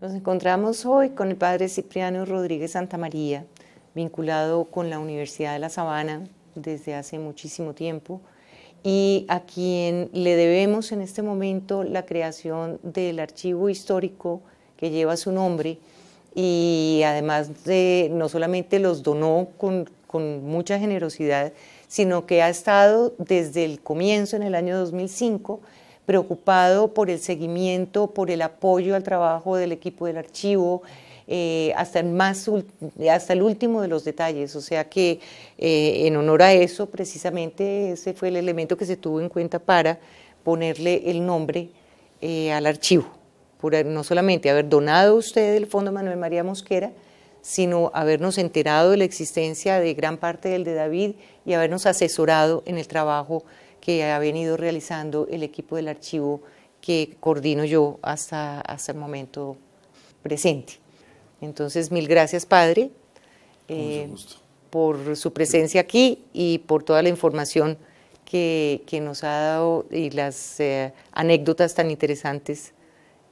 Nos encontramos hoy con el padre Cipriano Rodríguez Santa María, vinculado con la Universidad de La Sabana desde hace muchísimo tiempo y a quien le debemos en este momento la creación del archivo histórico que lleva su nombre y además no solamente los donó con, con mucha generosidad, sino que ha estado desde el comienzo en el año 2005 preocupado por el seguimiento, por el apoyo al trabajo del equipo del archivo, eh, hasta, el más, hasta el último de los detalles. O sea que eh, en honor a eso, precisamente ese fue el elemento que se tuvo en cuenta para ponerle el nombre eh, al archivo, por no solamente haber donado usted el Fondo Manuel María Mosquera, sino habernos enterado de la existencia de gran parte del de David y habernos asesorado en el trabajo que ha venido realizando el equipo del archivo que coordino yo hasta, hasta el momento presente. Entonces, mil gracias, padre, eh, por su presencia aquí y por toda la información que, nos ha dado y las eh, anécdotas tan interesantes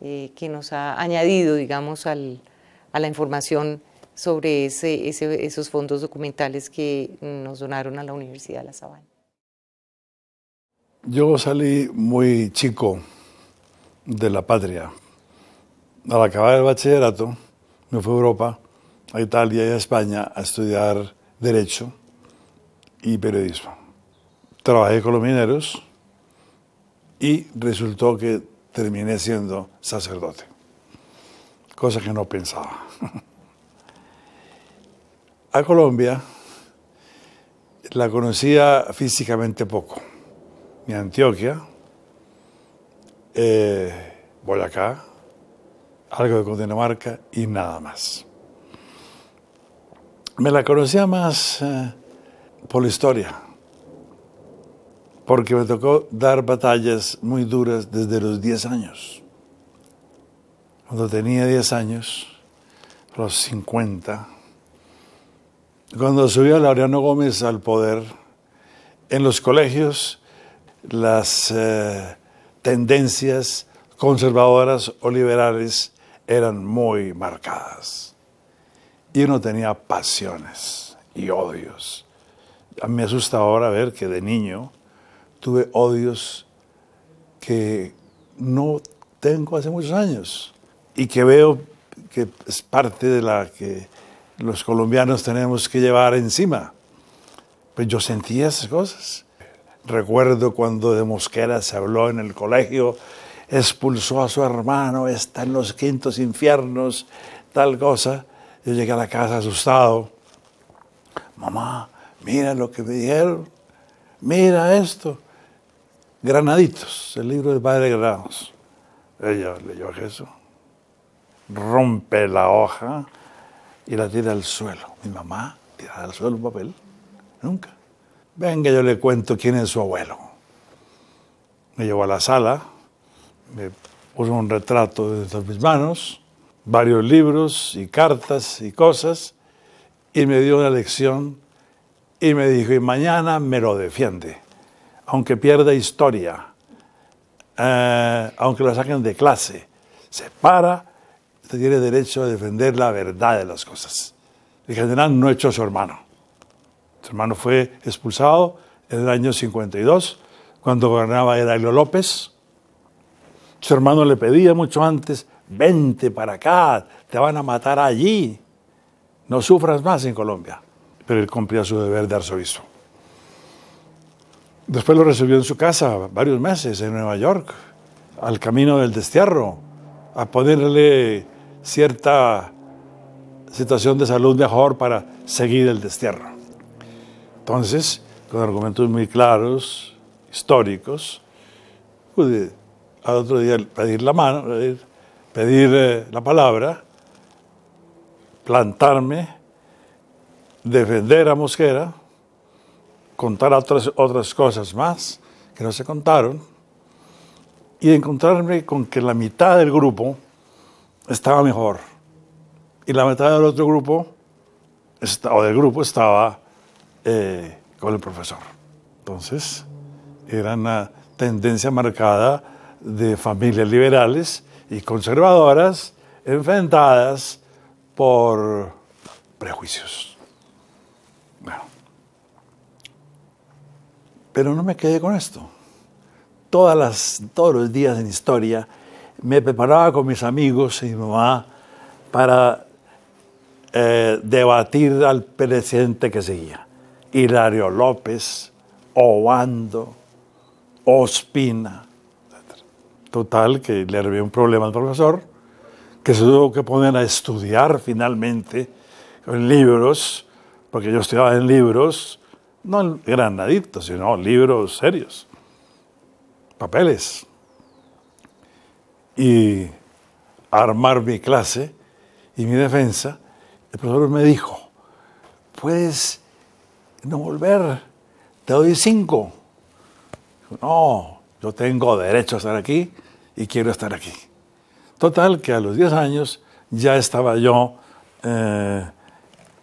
eh, que nos ha añadido, digamos, a la información sobre ese, esos fondos documentales que nos donaron a la Universidad de La Sabana. Yo salí muy chico de la patria. Al acabar el bachillerato, me fui a Europa, a Italia y a España a estudiar Derecho y Periodismo. Trabajé con los mineros y resultó que terminé siendo sacerdote, cosa que no pensaba. a Colombia la conocía físicamente poco ...mi Antioquia, eh, acá, algo de Cundinamarca y nada más. Me la conocía más eh, por la historia, porque me tocó dar batallas muy duras desde los 10 años. Cuando tenía 10 años, los 50, cuando subió Laureano Gómez al poder, en los colegios las eh, tendencias conservadoras o liberales eran muy marcadas. Y uno tenía pasiones y odios. me asusta ahora ver que de niño tuve odios que no tengo hace muchos años y que veo que es parte de la que los colombianos tenemos que llevar encima. Pues yo sentía esas cosas Recuerdo cuando de Mosquera se habló en el colegio, expulsó a su hermano, está en los quintos infiernos, tal cosa. Yo llegué a la casa asustado. Mamá, mira lo que me dijeron, mira esto. Granaditos, el libro del Padre Granados. Ella leyó eso, rompe la hoja y la tira al suelo. Mi mamá tira al suelo un papel, nunca. Venga, yo le cuento quién es su abuelo. Me llevó a la sala, me puso un retrato de mis manos, varios libros y cartas y cosas, y me dio una lección y me dijo, y mañana me lo defiende, aunque pierda historia, eh, aunque lo saquen de clase, se para, usted tiene derecho a defender la verdad de las cosas. El general no echó a su hermano. Su hermano fue expulsado en el año 52, cuando gobernaba Heraldo López. Su hermano le pedía mucho antes, vente para acá, te van a matar allí, no sufras más en Colombia. Pero él cumplía su deber de arzobispo. Después lo recibió en su casa varios meses en Nueva York, al camino del destierro, a ponerle cierta situación de salud mejor para seguir el destierro. Entonces, con argumentos muy claros, históricos, pude al otro día pedir la mano, pedir, eh, la palabra, plantarme, defender a Mosquera, contar otras, otras cosas más que no se contaron, y encontrarme con que la mitad del grupo estaba mejor y la mitad del otro grupo, o del grupo, estaba eh, con el profesor. Entonces, era una tendencia marcada de familias liberales y conservadoras enfrentadas por prejuicios. Bueno. Pero no me quedé con esto. Todas todos los días en historia me preparaba con mis amigos y mi mamá para eh, debatir al presidente que seguía. Hilario López, Obando, Ospina. Total, que le había un problema al profesor, que se tuvo que poner a estudiar finalmente en libros, porque yo estudiaba en libros, no granaditos, sino libros serios, papeles. Y armar mi clase y mi defensa, el profesor me dijo, pues no volver, te doy cinco. No, yo tengo derecho a estar aquí y quiero estar aquí. Total, que a los 10 años ya estaba yo eh,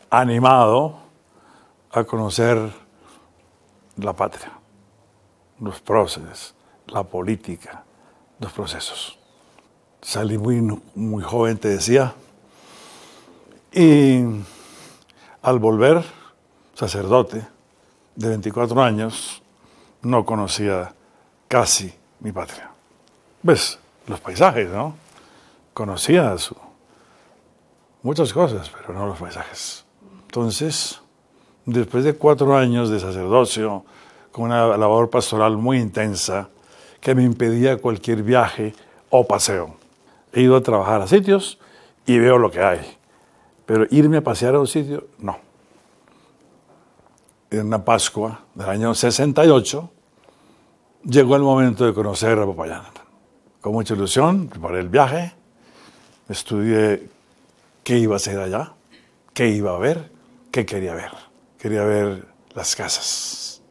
animado a conocer la patria, los procesos, la política, los procesos. Salí muy, muy joven, te decía, y al volver sacerdote de 24 años, no conocía casi mi patria. ¿Ves? Los paisajes, ¿no? Conocía muchas cosas, pero no los paisajes. Entonces, después de cuatro años de sacerdocio, con una labor pastoral muy intensa, que me impedía cualquier viaje o paseo. He ido a trabajar a sitios y veo lo que hay, pero irme a pasear a un sitio, no en una Pascua del año 68, llegó el momento de conocer a Popayán. Con mucha ilusión, preparé el viaje, estudié qué iba a hacer allá, qué iba a ver, qué quería ver. Quería ver las casas,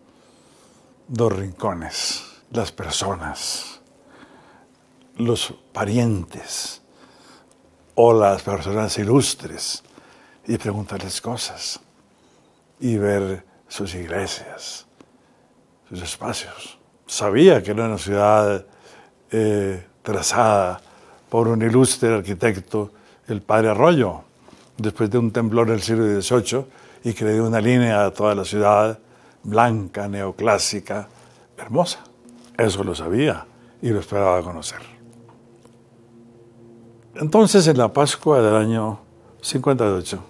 los rincones, las personas, los parientes o las personas ilustres y preguntarles cosas y ver sus iglesias, sus espacios. Sabía que era una ciudad eh, trazada por un ilustre arquitecto, el padre Arroyo, después de un temblor del siglo XVIII y que le dio una línea a toda la ciudad blanca, neoclásica, hermosa. Eso lo sabía y lo esperaba conocer. Entonces, en la Pascua del año 58,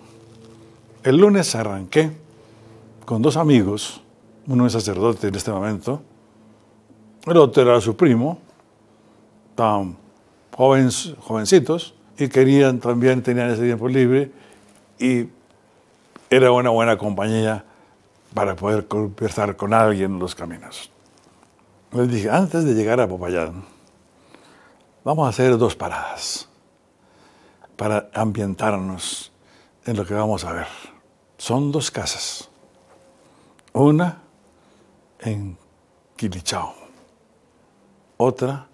el lunes arranqué con dos amigos, uno es sacerdote en este momento, el otro era su primo, tan jóvenes, jovencitos, y querían también, tenían ese tiempo libre, y era una buena compañía para poder conversar con alguien en los caminos. Les dije, antes de llegar a Popayán, vamos a hacer dos paradas para ambientarnos en lo que vamos a ver. Son dos casas. Una en Quilichao, otra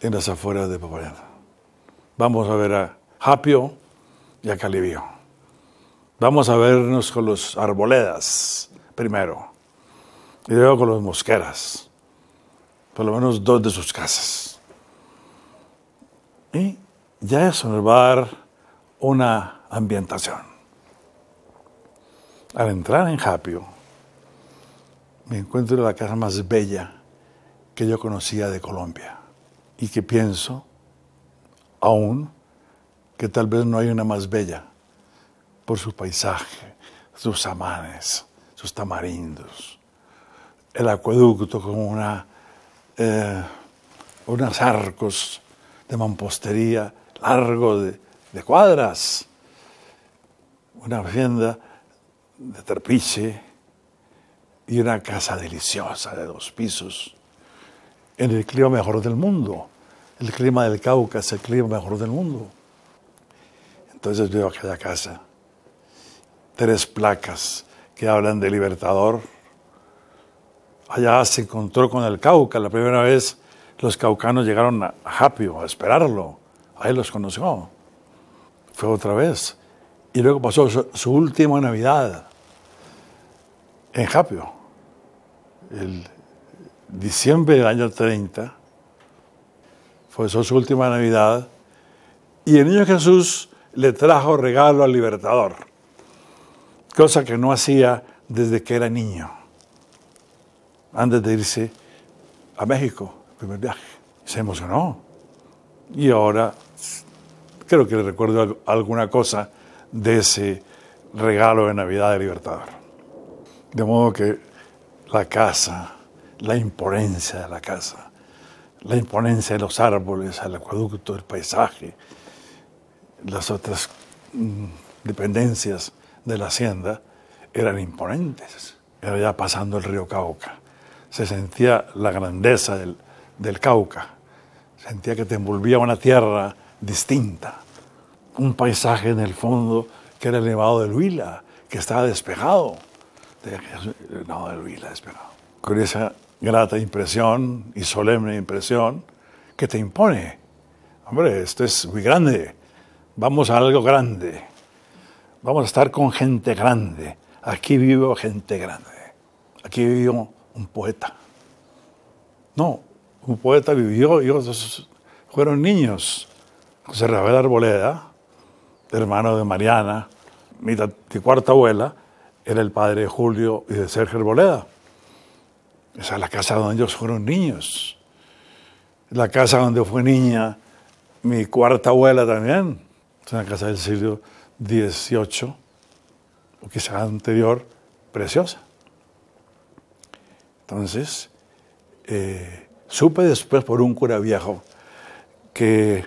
en las afueras de Papayana. Vamos a ver a Japio y a Calibio. Vamos a vernos con los arboledas primero y luego con los mosqueras, por lo menos dos de sus casas. Y ya es observar una ambientación. Al entrar en Japio, me encuentro en la casa más bella que yo conocía de Colombia y que pienso aún que tal vez no hay una más bella por su paisaje, sus amanes, sus tamarindos, el acueducto con una, eh, unos arcos de mampostería largo de, de cuadras, una hacienda de terpiche y una casa deliciosa de dos pisos, en el clima mejor del mundo. El clima del Cauca es el clima mejor del mundo. Entonces veo aquella casa, tres placas que hablan de Libertador. Allá se encontró con el Cauca. La primera vez los caucanos llegaron a Japio a esperarlo. Ahí los conoció. Fue otra vez. Y luego pasó su, su última Navidad en Japio el diciembre del año 30, fue su última Navidad, y el niño Jesús le trajo regalo al libertador, cosa que no hacía desde que era niño, antes de irse a México, primer viaje. Se emocionó. Y ahora creo que le recuerdo alguna cosa de ese regalo de Navidad del Libertador. De modo que la casa, la imponencia de la casa, la imponencia de los árboles, el acueducto, el paisaje, las otras mm, dependencias de la hacienda eran imponentes. Era ya pasando el río Cauca. Se sentía la grandeza del, del Cauca. Sentía que te envolvía una tierra distinta. Un paisaje en el fondo que era elevado del Huila, que estaba despejado no, Con esa grata impresión y solemne impresión que te impone. Hombre, esto es muy grande. Vamos a algo grande. Vamos a estar con gente grande. Aquí vivo gente grande. Aquí vivo un poeta. No, un poeta vivió y otros fueron niños. José Rafael Arboleda, hermano de Mariana, mi cuarta abuela, era el padre de Julio y de Sergio Boleda. Esa es la casa donde ellos fueron niños. La casa donde fue niña mi cuarta abuela también. Es una casa del siglo XVIII, o quizás anterior, preciosa. Entonces, eh, supe después por un cura viejo que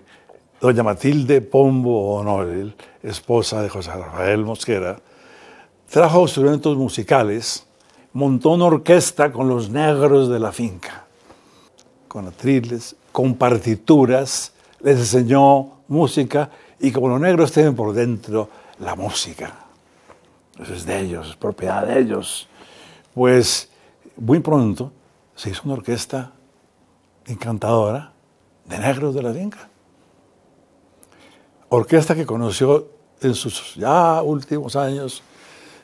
doña Matilde Pombo Honoril, esposa de José Rafael Mosquera, trajo instrumentos musicales, montó una orquesta con los negros de la finca, con atriles, con partituras, les enseñó música y como los negros tienen por dentro la música, eso es de ellos, es propiedad de ellos, pues muy pronto se hizo una orquesta encantadora de negros de la finca. Orquesta que conoció en sus ya últimos años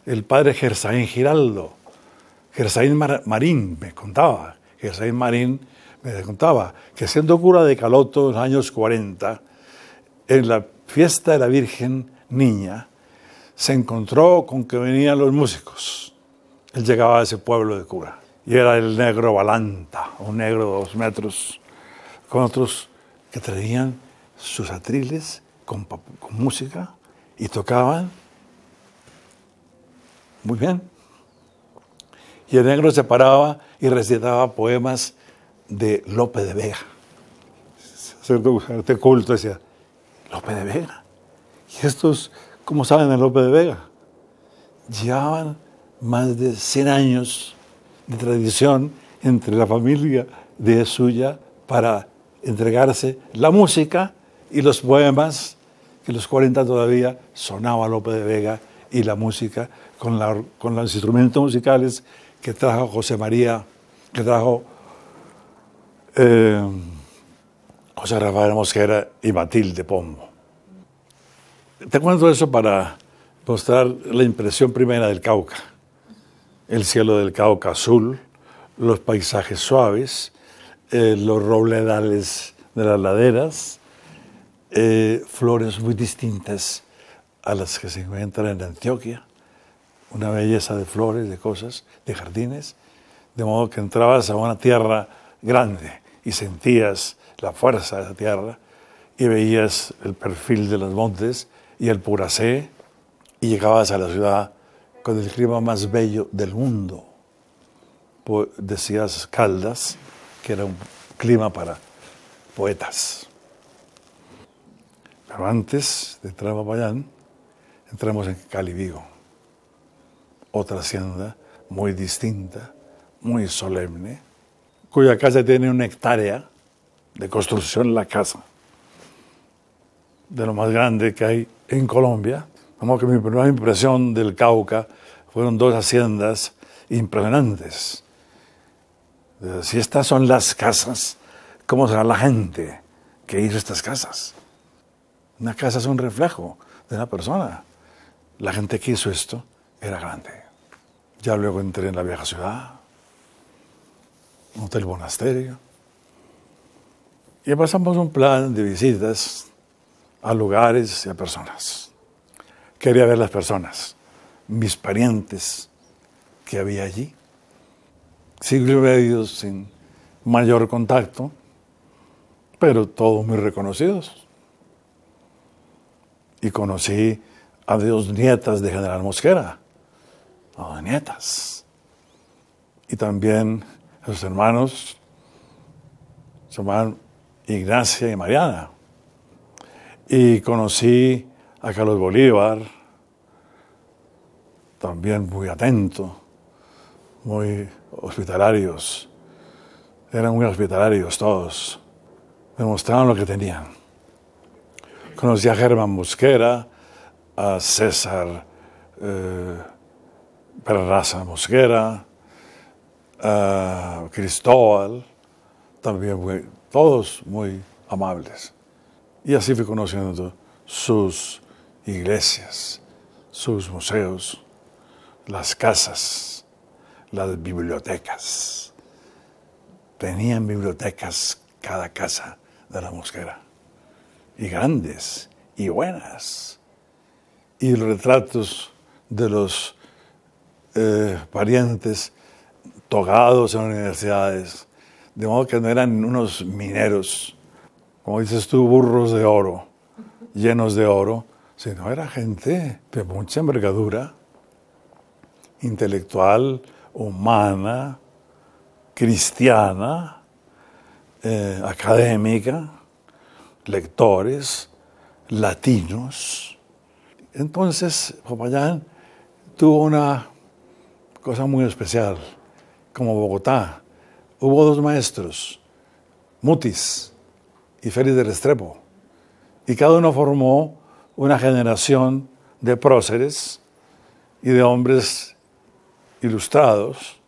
el padre Gersaín Giraldo. Gersaín Marín me contaba, Gersaín Marín me contaba que siendo cura de Caloto en los años 40, en la fiesta de la Virgen Niña, se encontró con que venían los músicos. Él llegaba a ese pueblo de cura y era el negro Balanta, un negro de dos metros, con otros que traían sus atriles con música y tocaban muy bien. Y el negro se paraba y recitaba poemas de Lope de Vega. Te culto decía, Lope de Vega. Y estos, ¿cómo saben de Lope de Vega? Llevaban más de 100 años de tradición entre la familia de suya para entregarse la música y los poemas, que los 40 todavía sonaba Lope de Vega y la música con, los instrumentos musicales que trajo José María, que trajo eh, José Rafael Mosquera y Matilde Pombo. Te cuento eso para mostrar la impresión primera del Cauca, el cielo del Cauca azul, los paisajes suaves, eh, los robledales de las laderas, eh, flores muy distintas a las que se encuentran en Antioquia, una belleza de flores, de cosas, de jardines, de modo que entrabas a una tierra grande y sentías la fuerza de esa tierra y veías el perfil de los montes y el Puracé y llegabas a la ciudad con el clima más bello del mundo. Decías Caldas, que era un clima para poetas. Pero antes de entrar a Papayán, entramos en Cali otra hacienda muy distinta, muy solemne, cuya casa tiene una hectárea de construcción la casa, de lo más grande que hay en Colombia. Como que mi primera impresión del Cauca fueron dos haciendas impresionantes. Si estas son las casas, ¿cómo será la gente que hizo estas casas? Una casa es un reflejo de una persona. La gente que hizo esto era grande. Ya luego entré en la vieja ciudad, hotel monasterio, y pasamos un plan de visitas a lugares y a personas. Quería ver las personas, mis parientes que había allí. Siglo y medio sin mayor contacto, pero todos muy reconocidos. Y conocí a dos nietas de General Mosquera, las nietas. Y también a sus hermanos, se llaman Ignacia y Mariana. Y conocí a Carlos Bolívar, también muy atento, muy hospitalarios. Eran muy hospitalarios todos. Me mostraban lo que tenían. Conocí a Germán Busquera, a César. Eh, Raza Mosquera, eh, Cristóbal, también todos muy amables. Y así fui conociendo sus iglesias, sus museos, las casas, las bibliotecas. Tenían bibliotecas cada casa de la Mosquera, y grandes y buenas. Y retratos de los eh, parientes togados en universidades, de modo que no eran unos mineros, como dices tú, burros de oro, llenos de oro, sino era gente de mucha envergadura, intelectual, humana, cristiana, eh, académica, lectores, latinos. Entonces, Popayán tuvo una cosa muy especial, como Bogotá, hubo dos maestros, Mutis y Félix del Estrepo, y cada uno formó una generación de próceres y de hombres ilustrados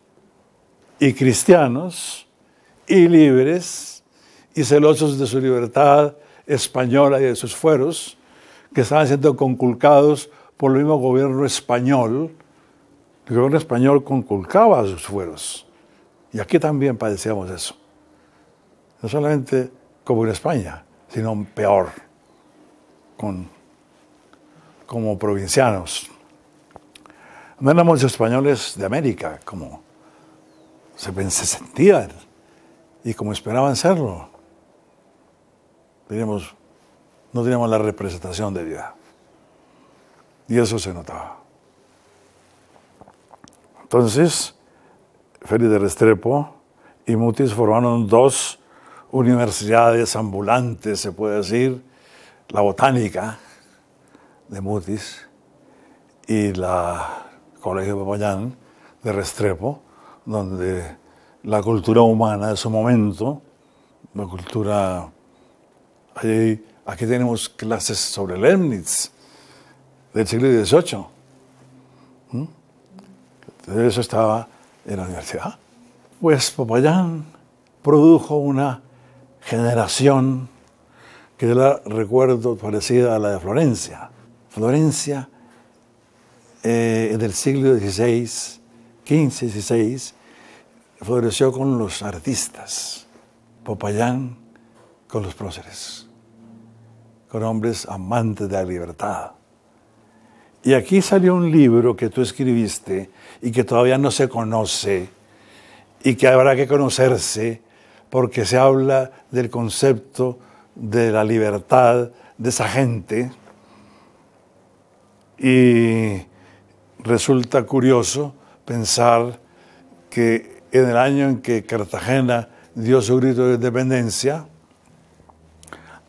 y cristianos y libres y celosos de su libertad española y de sus fueros, que estaban siendo conculcados por el mismo gobierno español el gobierno español conculcaba sus fueros. Y aquí también padecíamos eso. No solamente como en España, sino peor, con, como provincianos. No éramos españoles de América, como se, sentían y como esperaban serlo. no teníamos la representación de vida. Y eso se notaba. Entonces, Félix de Restrepo y Mutis formaron dos universidades ambulantes, se puede decir, la botánica de Mutis y la Colegio de Papayán de Restrepo, donde la cultura humana de su momento, la cultura... aquí tenemos clases sobre Leibniz del siglo XVIII eso estaba en la universidad. Pues Popayán produjo una generación que yo la recuerdo parecida a la de Florencia. Florencia eh, en el siglo XVI, XV, XVI, floreció con los artistas, Popayán con los próceres, con hombres amantes de la libertad. Y aquí salió un libro que tú escribiste y que todavía no se conoce y que habrá que conocerse porque se habla del concepto de la libertad de esa gente y resulta curioso pensar que en el año en que Cartagena dio su grito de independencia,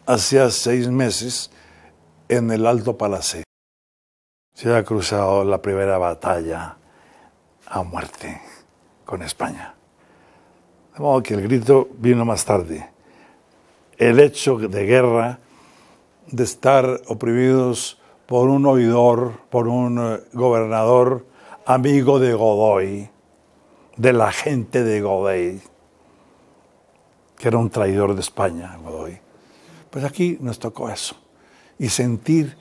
hacía seis meses, en el Alto Palacio se ha cruzado la primera batalla a muerte con España. De modo que el grito vino más tarde. El hecho de guerra, de estar oprimidos por un oidor, por un eh, gobernador amigo de Godoy, de la gente de Godoy, que era un traidor de España, Godoy. Pues aquí nos tocó eso. Y sentir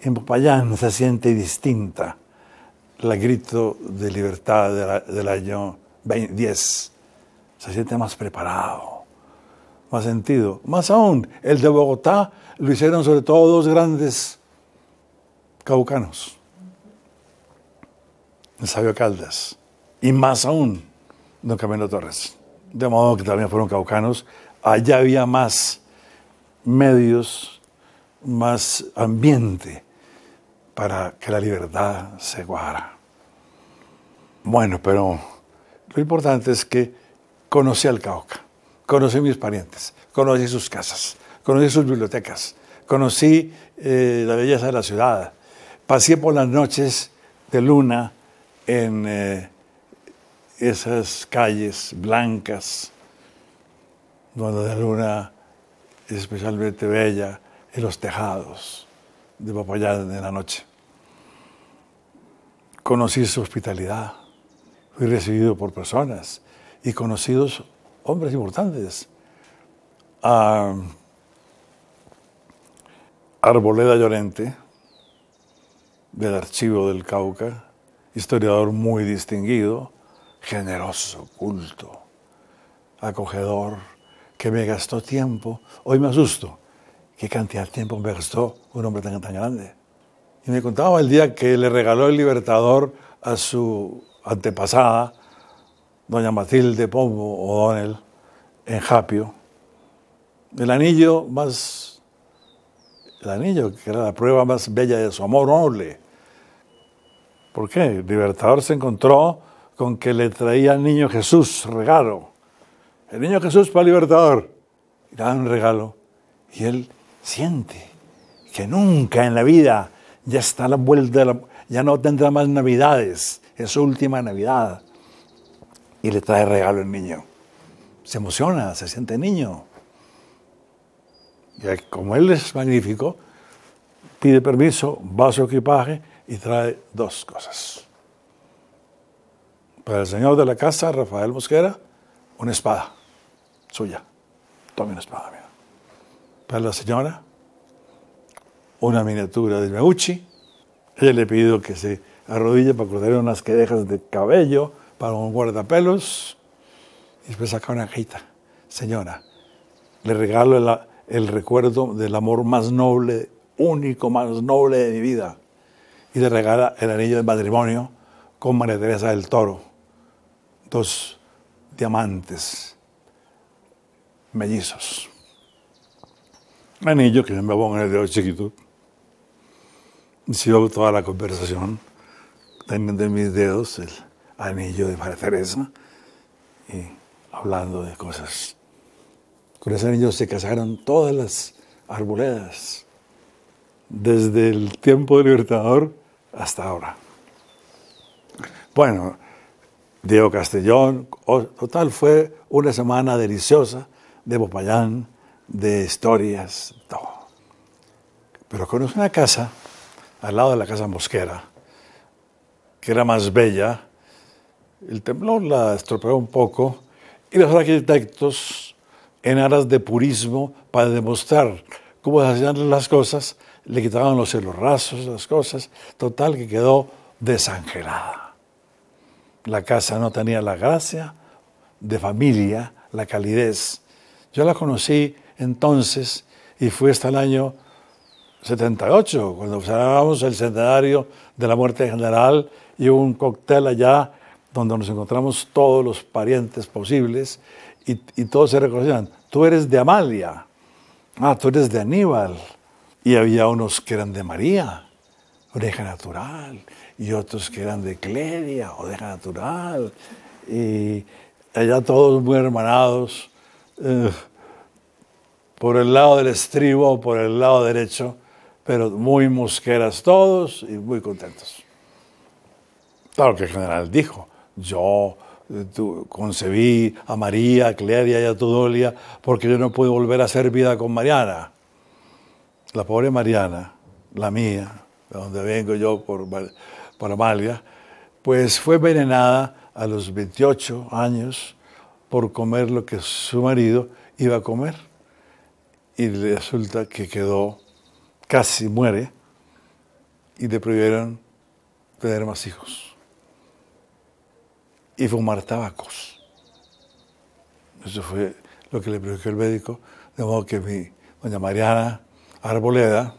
en Popayán se siente distinta el grito de libertad del año 10. Se siente más preparado, más sentido. Más aún, el de Bogotá lo hicieron sobre todo dos grandes caucanos. El sabio Caldas y más aún don Camilo Torres. De modo que también fueron caucanos. Allá había más medios, más ambiente para que la libertad se guara. Bueno, pero lo importante es que conocí al Cauca, conocí a mis parientes, conocí sus casas, conocí sus bibliotecas, conocí eh, la belleza de la ciudad, pasé por las noches de luna en eh, esas calles blancas, donde la luna es especialmente bella, en los tejados de Papayán en la noche. Conocí su hospitalidad. Fui recibido por personas y conocidos hombres importantes. A ah, Arboleda Llorente, del Archivo del Cauca, historiador muy distinguido, generoso, culto, acogedor, que me gastó tiempo. Hoy me asusto. ¿Qué cantidad de tiempo me gastó un hombre tan, tan grande? Y me contaba el día que le regaló el Libertador a su antepasada, doña Matilde Pombo O'Donnell, en Japio, el anillo más, el anillo que era la prueba más bella de su amor noble. ¿Por qué? El Libertador se encontró con que le traía al niño Jesús regalo. El niño Jesús para el Libertador. Y le un regalo. Y él siente que nunca en la vida ya está la vuelta, ya no tendrá más navidades, es su última navidad. Y le trae regalo el niño. Se emociona, se siente niño. Y como él es magnífico, pide permiso, va a su equipaje y trae dos cosas. Para el señor de la casa, Rafael Mosquera, una espada suya. Tome una espada, mía. Para la señora, una miniatura de Meucci. Ella le pidió que se arrodille para cortarle unas quedejas de cabello para un guardapelos. Y después saca una cajita. Señora, le regalo el, recuerdo del amor más noble, único más noble de mi vida. Y le regala el anillo de matrimonio con María Teresa del Toro. Dos diamantes mellizos. Anillo que me va el chiquito. Inició toda la conversación, teniendo en mis dedos, el anillo de María Teresa, y hablando de cosas. Con ese anillo se casaron todas las arboledas, desde el tiempo del Libertador hasta ahora. Bueno, Diego Castellón, total, fue una semana deliciosa de Popayán, de historias, todo. Pero conoce una casa al lado de la casa mosquera, que era más bella. El temblor la estropeó un poco y los arquitectos, en aras de purismo, para demostrar cómo hacían las cosas, le quitaban los rasos, las cosas, total que quedó desangelada. La casa no tenía la gracia de familia, la calidez. Yo la conocí entonces y fui hasta el año 78, cuando celebrábamos el centenario de la muerte general y hubo un cóctel allá donde nos encontramos todos los parientes posibles y, todos se reconocían. Tú eres de Amalia, ah, tú eres de Aníbal. Y había unos que eran de María, oreja natural, y otros que eran de Cleria, oreja natural. Y allá todos muy hermanados. Eh, por el lado del estribo, por el lado derecho, pero muy mosqueras todos y muy contentos. Claro que el general dijo, yo eh, concebí a María, a Cleria y a Tudolia porque yo no pude volver a hacer vida con Mariana. La pobre Mariana, la mía, de donde vengo yo por, por Amalia, pues fue envenenada a los 28 años por comer lo que su marido iba a comer y resulta que quedó casi muere y le prohibieron tener más hijos y fumar tabacos. Eso fue lo que le prohibió el médico, de modo que mi doña Mariana Arboleda,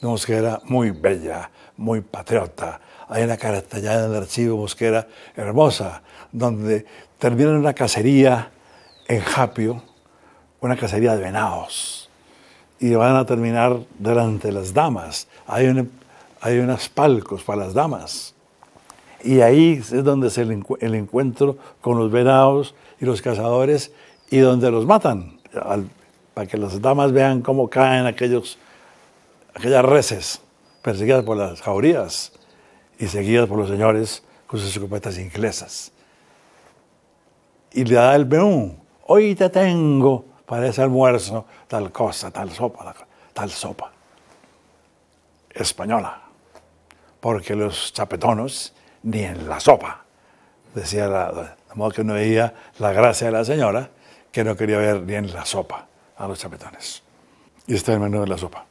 una Mosquera, muy bella, muy patriota, hay una carta tallada en el archivo Mosquera hermosa, donde termina una cacería en Japio, una cacería de venados y van a terminar delante de las damas. Hay, un, hay unas palcos para las damas. Y ahí es donde es el, encuentro con los venados y los cazadores y donde los matan, para que las damas vean cómo caen aquellos, aquellas reses perseguidas por las jaurías y seguidas por los señores con sus escopetas inglesas. Y le da el beún hoy te tengo para ese almuerzo tal cosa, tal sopa, tal sopa española, porque los chapetonos ni en la sopa, decía la, de modo que no veía la gracia de la señora, que no quería ver ni en la sopa a los chapetones. Y está el menú de la sopa.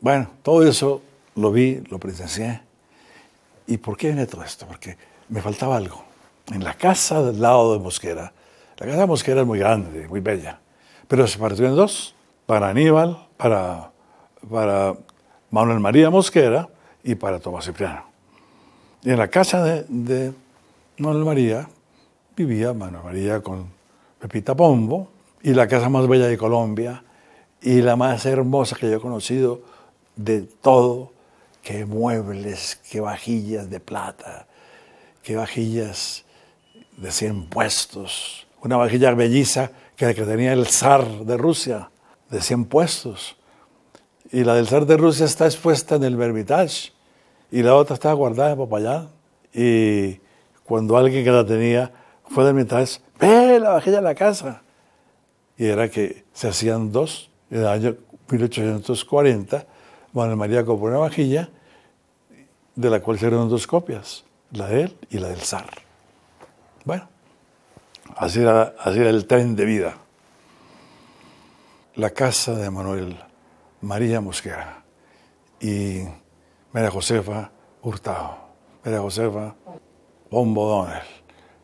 Bueno, todo eso lo vi, lo presencié. ¿Y por qué viene todo esto? Porque me faltaba algo. En la casa del lado de Mosquera, la casa mosquera es muy grande, muy bella, pero se partió en dos, para Aníbal, para, Manuel María Mosquera y para Tomás Cipriano. Y en la casa de, Manuel María vivía Manuel María con Pepita Pombo y la casa más bella de Colombia y la más hermosa que yo he conocido de todo, qué muebles, qué vajillas de plata, qué vajillas de 100 puestos, una vajilla belliza que la que tenía el zar de Rusia, de 100 puestos. Y la del zar de Rusia está expuesta en el vermitage. y la otra está guardada en allá. Y cuando alguien que la tenía fue del vermitage, ve la vajilla en la casa. Y era que se hacían dos. En el año 1840, Manuel María compró una vajilla de la cual se dieron dos copias, la de él y la del zar. Bueno. Así era, el tren de vida. La casa de Manuel María Mosquera y María Josefa Hurtado, María Josefa Bombo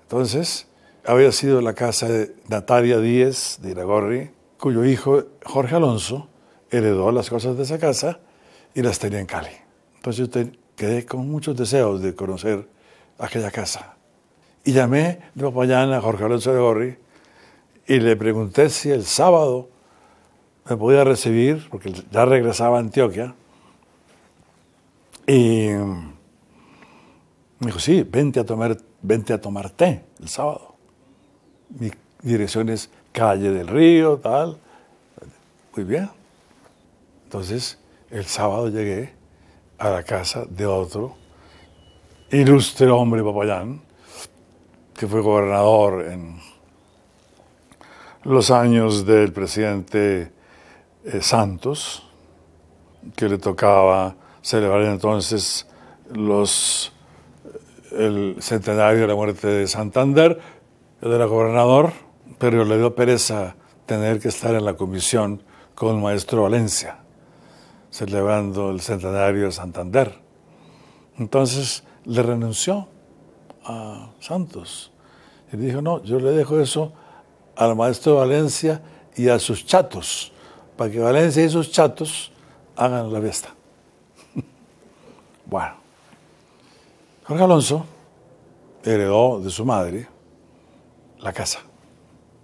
Entonces, había sido la casa de Natalia Díez de Iragorri, cuyo hijo Jorge Alonso heredó las cosas de esa casa y las tenía en Cali. Entonces yo quedé con muchos deseos de conocer aquella casa. Y llamé de Papayán a Jorge Alonso de Gorri y le pregunté si el sábado me podía recibir, porque ya regresaba a Antioquia. Y me dijo, sí, vente a tomar, vente a tomar té el sábado. Mi dirección es Calle del Río, tal. Muy bien. Entonces, el sábado llegué a la casa de otro ilustre hombre papayán, que fue gobernador en los años del presidente eh, Santos, que le tocaba celebrar entonces los, eh, el centenario de la muerte de Santander. era gobernador, pero le dio pereza tener que estar en la comisión con maestro Valencia, celebrando el centenario de Santander. Entonces le renunció a Santos. Y dijo, no, yo le dejo eso al maestro de Valencia y a sus chatos, para que Valencia y sus chatos hagan la fiesta. bueno, Jorge Alonso heredó de su madre la casa,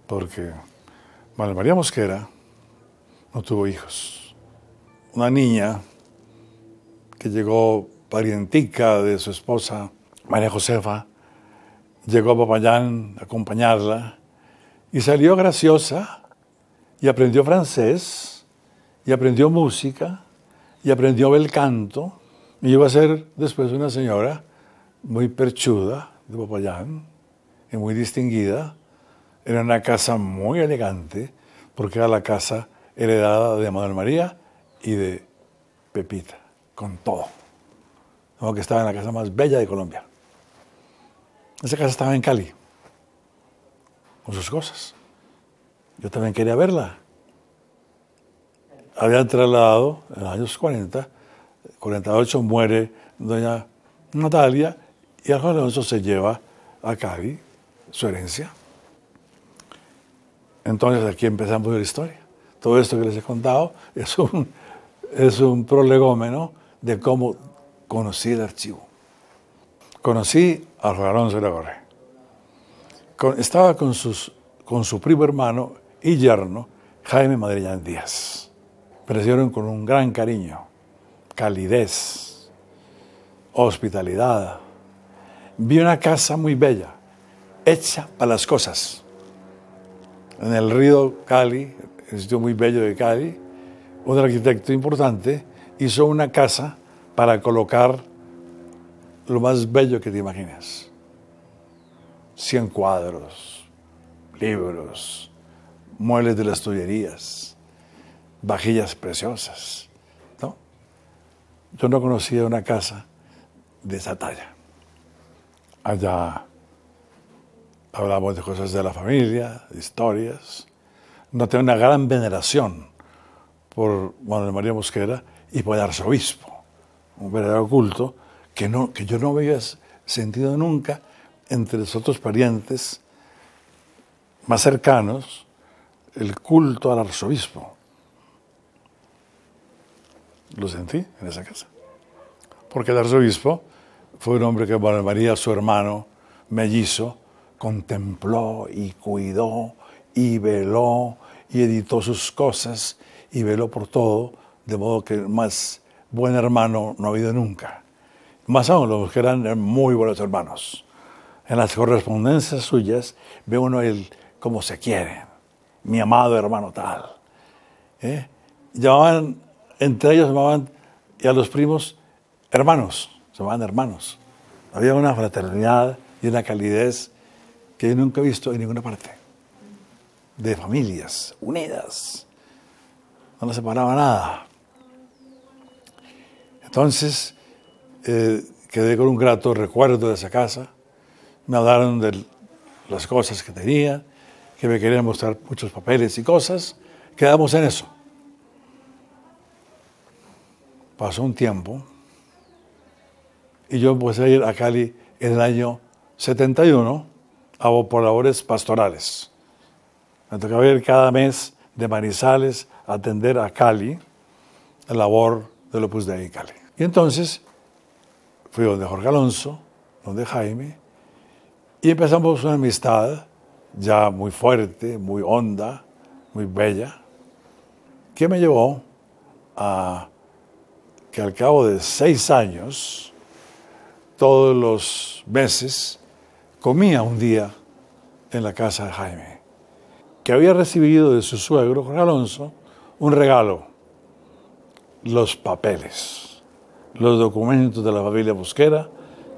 porque María Mosquera no tuvo hijos. Una niña que llegó parientica de su esposa, María Josefa, llegó a a acompañarla y salió graciosa y aprendió francés y aprendió música y aprendió el canto y iba a ser después una señora muy perchuda de Papayán y muy distinguida. Era una casa muy elegante porque era la casa heredada de Manuel María y de Pepita, con todo. Como que estaba en la casa más bella de Colombia esa casa estaba en Cali, con sus cosas. Yo también quería verla. Habían trasladado en los años 40, 48 muere doña Natalia y Alfonso Alonso se lleva a Cali su herencia. Entonces aquí empezamos la historia. Todo esto que les he contado es un, es un prolegómeno de cómo conocí el archivo conocí a Juan Alonso de la Torre. estaba con, su primo hermano y yerno, Jaime Madrellán Díaz. Parecieron con un gran cariño, calidez, hospitalidad. Vi una casa muy bella, hecha para las cosas. En el río Cali, un sitio muy bello de Cali, un arquitecto importante hizo una casa para colocar lo más bello que te imaginas. Cien cuadros, libros, muebles de las tullerías, vajillas preciosas. ¿no? Yo no conocía una casa de esa talla. Allá hablamos de cosas de la familia, de historias. tenía una gran veneración por Manuel María Mosquera y por el arzobispo, un verdadero culto que, yo no había sentido nunca entre los otros parientes más cercanos, el culto al arzobispo. Lo sentí en esa casa. Porque el arzobispo fue un hombre que bueno, María, su hermano mellizo, contempló y cuidó y veló y editó sus cosas y veló por todo, de modo que el más buen hermano no ha habido nunca. Más aún, los que eran muy buenos hermanos. En las correspondencias suyas ve uno el como se quiere. Mi amado hermano tal. ¿eh? Llamaban, entre ellos llamaban y a los primos hermanos, se llamaban hermanos. Había una fraternidad y una calidez que yo nunca he visto en ninguna parte. De familias unidas. No las separaba nada. Entonces, eh, quedé con un grato recuerdo de esa casa. Me hablaron de las cosas que tenía, que me querían mostrar muchos papeles y cosas. Quedamos en eso. Pasó un tiempo y yo empecé a ir a Cali en el año 71 a, por labores pastorales. Me tocaba ir cada mes de Manizales a atender a Cali, la labor de del Opus Dei Cali. Y entonces fui donde Jorge Alonso, donde Jaime, y empezamos una amistad ya muy fuerte, muy honda, muy bella, que me llevó a que al cabo de seis años, todos los meses, comía un día en la casa de Jaime, que había recibido de su suegro, Jorge Alonso, un regalo, los papeles los documentos de la familia Mosquera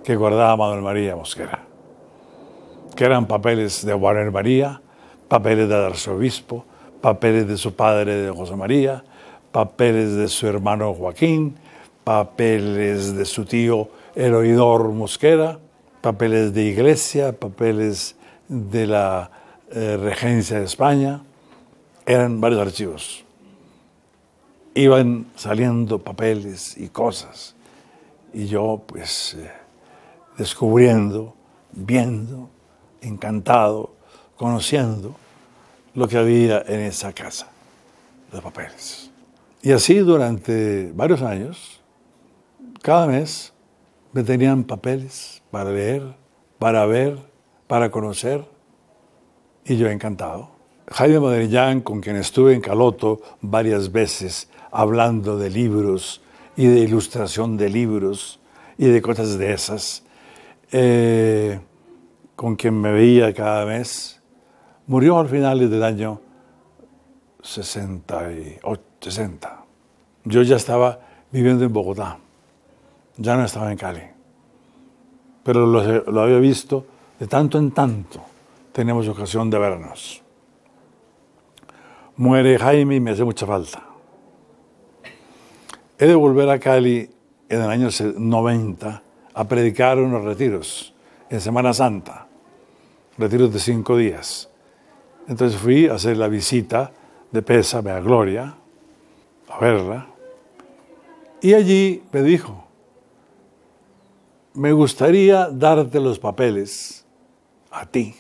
que guardaba Manuel María Mosquera, que eran papeles de Warner María, papeles del arzobispo, papeles de su padre de José María, papeles de su hermano Joaquín, papeles de su tío el oidor Mosquera, papeles de iglesia, papeles de la eh, regencia de España, eran varios archivos iban saliendo papeles y cosas. Y yo, pues, eh, descubriendo, viendo, encantado, conociendo lo que había en esa casa de papeles. Y así durante varios años, cada mes me tenían papeles para leer, para ver, para conocer, y yo encantado. Jaime Madrillán, con quien estuve en Caloto varias veces hablando de libros y de ilustración de libros y de cosas de esas, eh, con quien me veía cada mes, murió al final del año 68, 60. Yo ya estaba viviendo en Bogotá, ya no estaba en Cali, pero lo, lo había visto de tanto en tanto, tenemos ocasión de vernos. Muere Jaime y me hace mucha falta. He de volver a Cali en el año 90 a predicar unos retiros en Semana Santa, retiros de cinco días. Entonces fui a hacer la visita de pésame a Gloria, a verla, y allí me dijo, me gustaría darte los papeles a ti,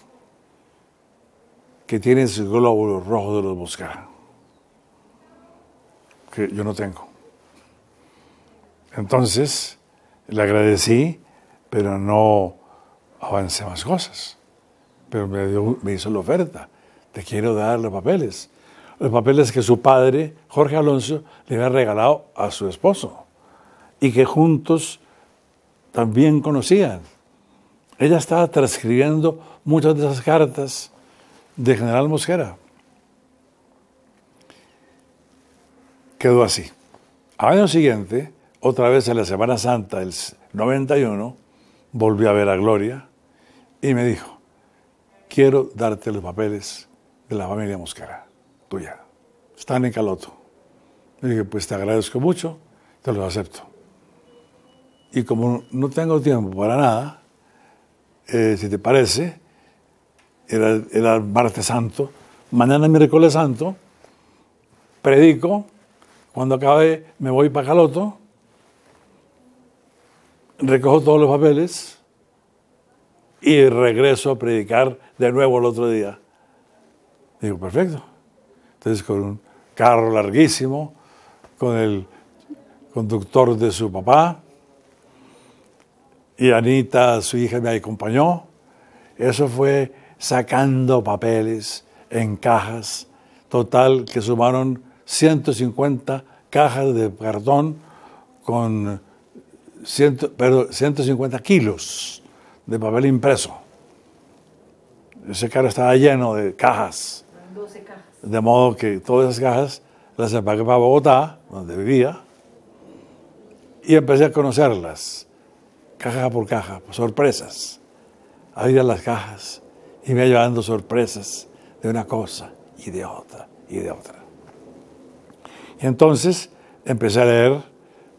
que tienes el glóbulo rojo de los buscar que yo no tengo. Entonces, le agradecí, pero no avancé más cosas. Pero me, hizo la oferta. Te quiero dar los papeles. Los papeles que su padre, Jorge Alonso, le había regalado a su esposo y que juntos también conocían. Ella estaba transcribiendo muchas de esas cartas de General Mosquera. Quedó así. Al año siguiente, otra vez en la Semana Santa, del 91, volví a ver a Gloria y me dijo, quiero darte los papeles de la familia Mosquera, tuya. Están en Caloto. Le dije, pues te agradezco mucho, te los acepto. Y como no tengo tiempo para nada, eh, si te parece, era, martes santo, mañana miércoles santo, predico, cuando acabe me voy para Caloto recojo todos los papeles y regreso a predicar de nuevo el otro día. Digo, perfecto. Entonces con un carro larguísimo, con el conductor de su papá, y Anita, su hija, me acompañó. Eso fue sacando papeles en cajas, total que sumaron 150 cajas de cartón con 150 kilos de papel impreso. Ese carro estaba lleno de cajas. De modo que todas esas cajas las empaqué para Bogotá, donde vivía, y empecé a conocerlas, caja por caja, sorpresas. abría las cajas y me iba dando sorpresas de una cosa y de otra y de otra. Y entonces empecé a leer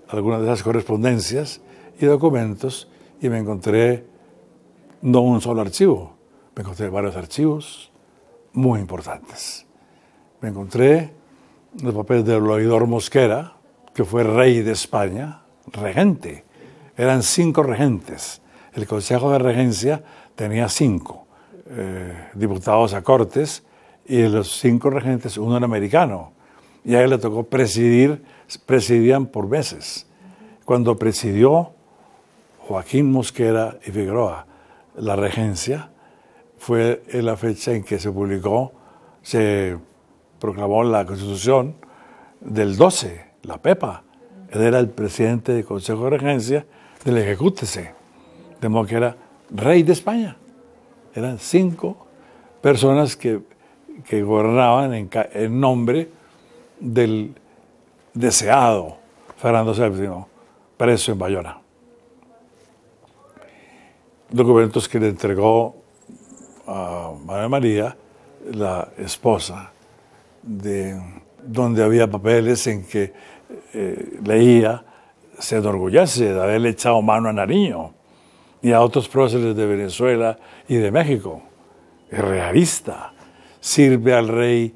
algunas de esas correspondencias y documentos y me encontré no un solo archivo, me encontré varios archivos muy importantes. Me encontré los papeles del oidor Mosquera, que fue rey de España, regente. Eran cinco regentes. El Consejo de Regencia tenía cinco eh, diputados a Cortes y de los cinco regentes uno era americano. Y a él le tocó presidir presidían por meses. Cuando presidió Joaquín Mosquera y Figueroa la regencia, fue en la fecha en que se publicó, se proclamó la constitución del 12, la PEPA. Él era el presidente del Consejo de Regencia del Ejecútese, de modo que era rey de España. Eran cinco personas que, gobernaban en nombre del deseado Fernando VII, preso en Bayona. Documentos que le entregó a María María, la esposa, de, donde había papeles en que eh, leía, se enorgullece de haberle echado mano a Nariño y a otros próceres de Venezuela y de México. Es realista, sirve al rey,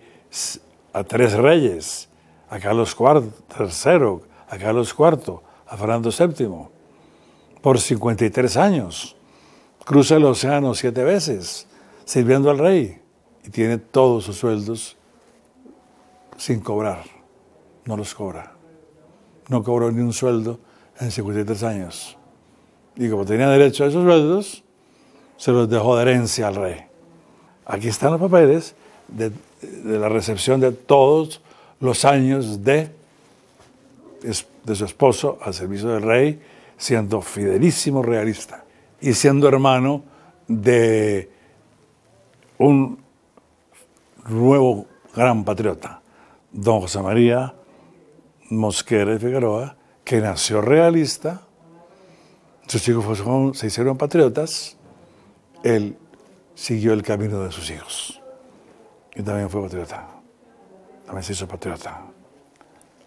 a tres reyes, a Carlos III, a Carlos IV, a Fernando VII, por 53 años. Cruza el océano siete veces, sirviendo al rey, y tiene todos sus sueldos sin cobrar. No los cobra. No cobró ni un sueldo en 53 años. Y como tenía derecho a esos sueldos, se los dejó de herencia al rey. Aquí están los papeles de, de la recepción de todos los años de, su esposo al servicio del rey, siendo fidelísimo realista y siendo hermano de un nuevo gran patriota, don José María Mosquera de Figueroa, que nació realista, sus hijos se hicieron patriotas, él siguió el camino de sus hijos y también fue patriota hizo patriota.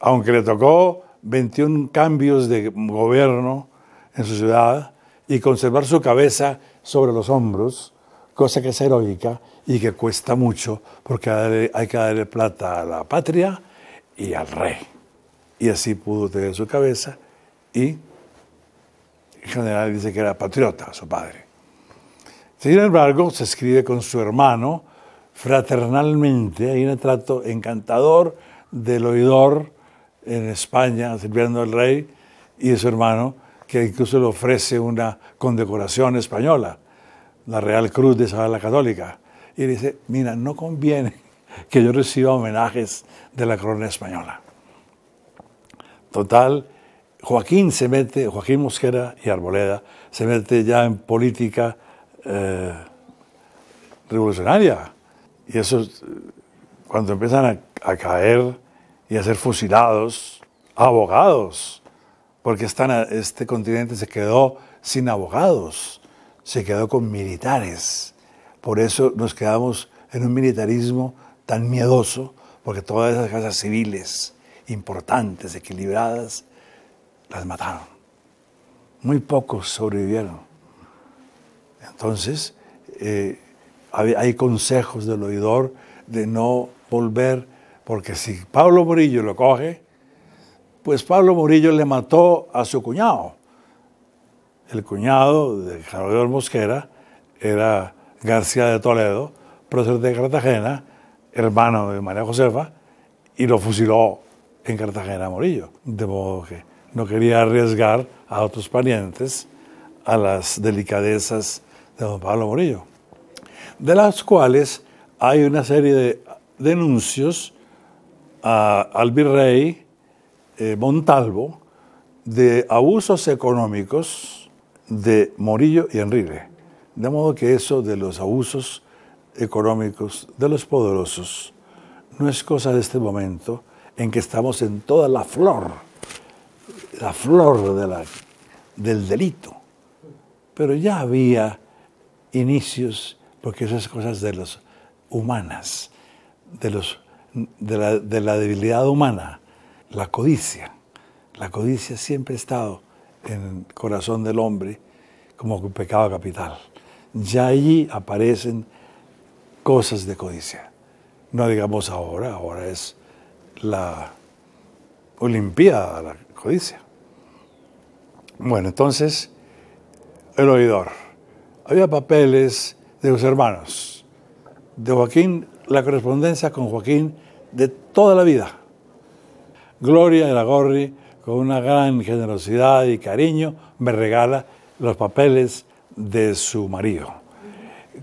Aunque le tocó 21 cambios de gobierno en su ciudad y conservar su cabeza sobre los hombros, cosa que es heroica y que cuesta mucho porque hay que darle plata a la patria y al rey. Y así pudo tener su cabeza y el general dice que era patriota su padre. Sin embargo, se escribe con su hermano, fraternalmente. Hay un trato encantador del oidor en España, sirviendo al rey, y de su hermano, que incluso le ofrece una condecoración española, la Real Cruz de Isabel la Católica. Y dice, mira, no conviene que yo reciba homenajes de la corona española. Total, Joaquín se mete, Joaquín Mosquera y Arboleda, se mete ya en política eh, revolucionaria y eso, cuando empiezan a, caer y a ser fusilados, abogados, porque este continente se quedó sin abogados, se quedó con militares. Por eso nos quedamos en un militarismo tan miedoso, porque todas esas casas civiles importantes, equilibradas, las mataron. Muy pocos sobrevivieron. Entonces, eh, hay, consejos del oidor de no volver, porque si Pablo Murillo lo coge, pues Pablo Murillo le mató a su cuñado. El cuñado de Javier Mosquera era García de Toledo, prócer de Cartagena, hermano de María Josefa, y lo fusiló en Cartagena Murillo. De modo que no quería arriesgar a otros parientes a las delicadezas de don Pablo Murillo de las cuales hay una serie de denuncios a, al virrey eh, Montalvo de abusos económicos de Morillo y Enrique. De modo que eso de los abusos económicos de los poderosos no es cosa de este momento en que estamos en toda la flor, la flor de la, del delito. Pero ya había inicios porque esas cosas de las humanas, de, los, de, la, debilidad humana, la codicia. La codicia siempre ha estado en el corazón del hombre como pecado capital. Ya allí aparecen cosas de codicia. No digamos ahora, ahora es la Olimpiada la codicia. Bueno, entonces, el oidor. Había papeles de los hermanos, de Joaquín, la correspondencia con Joaquín de toda la vida. Gloria de la Gorri, con una gran generosidad y cariño, me regala los papeles de su marido,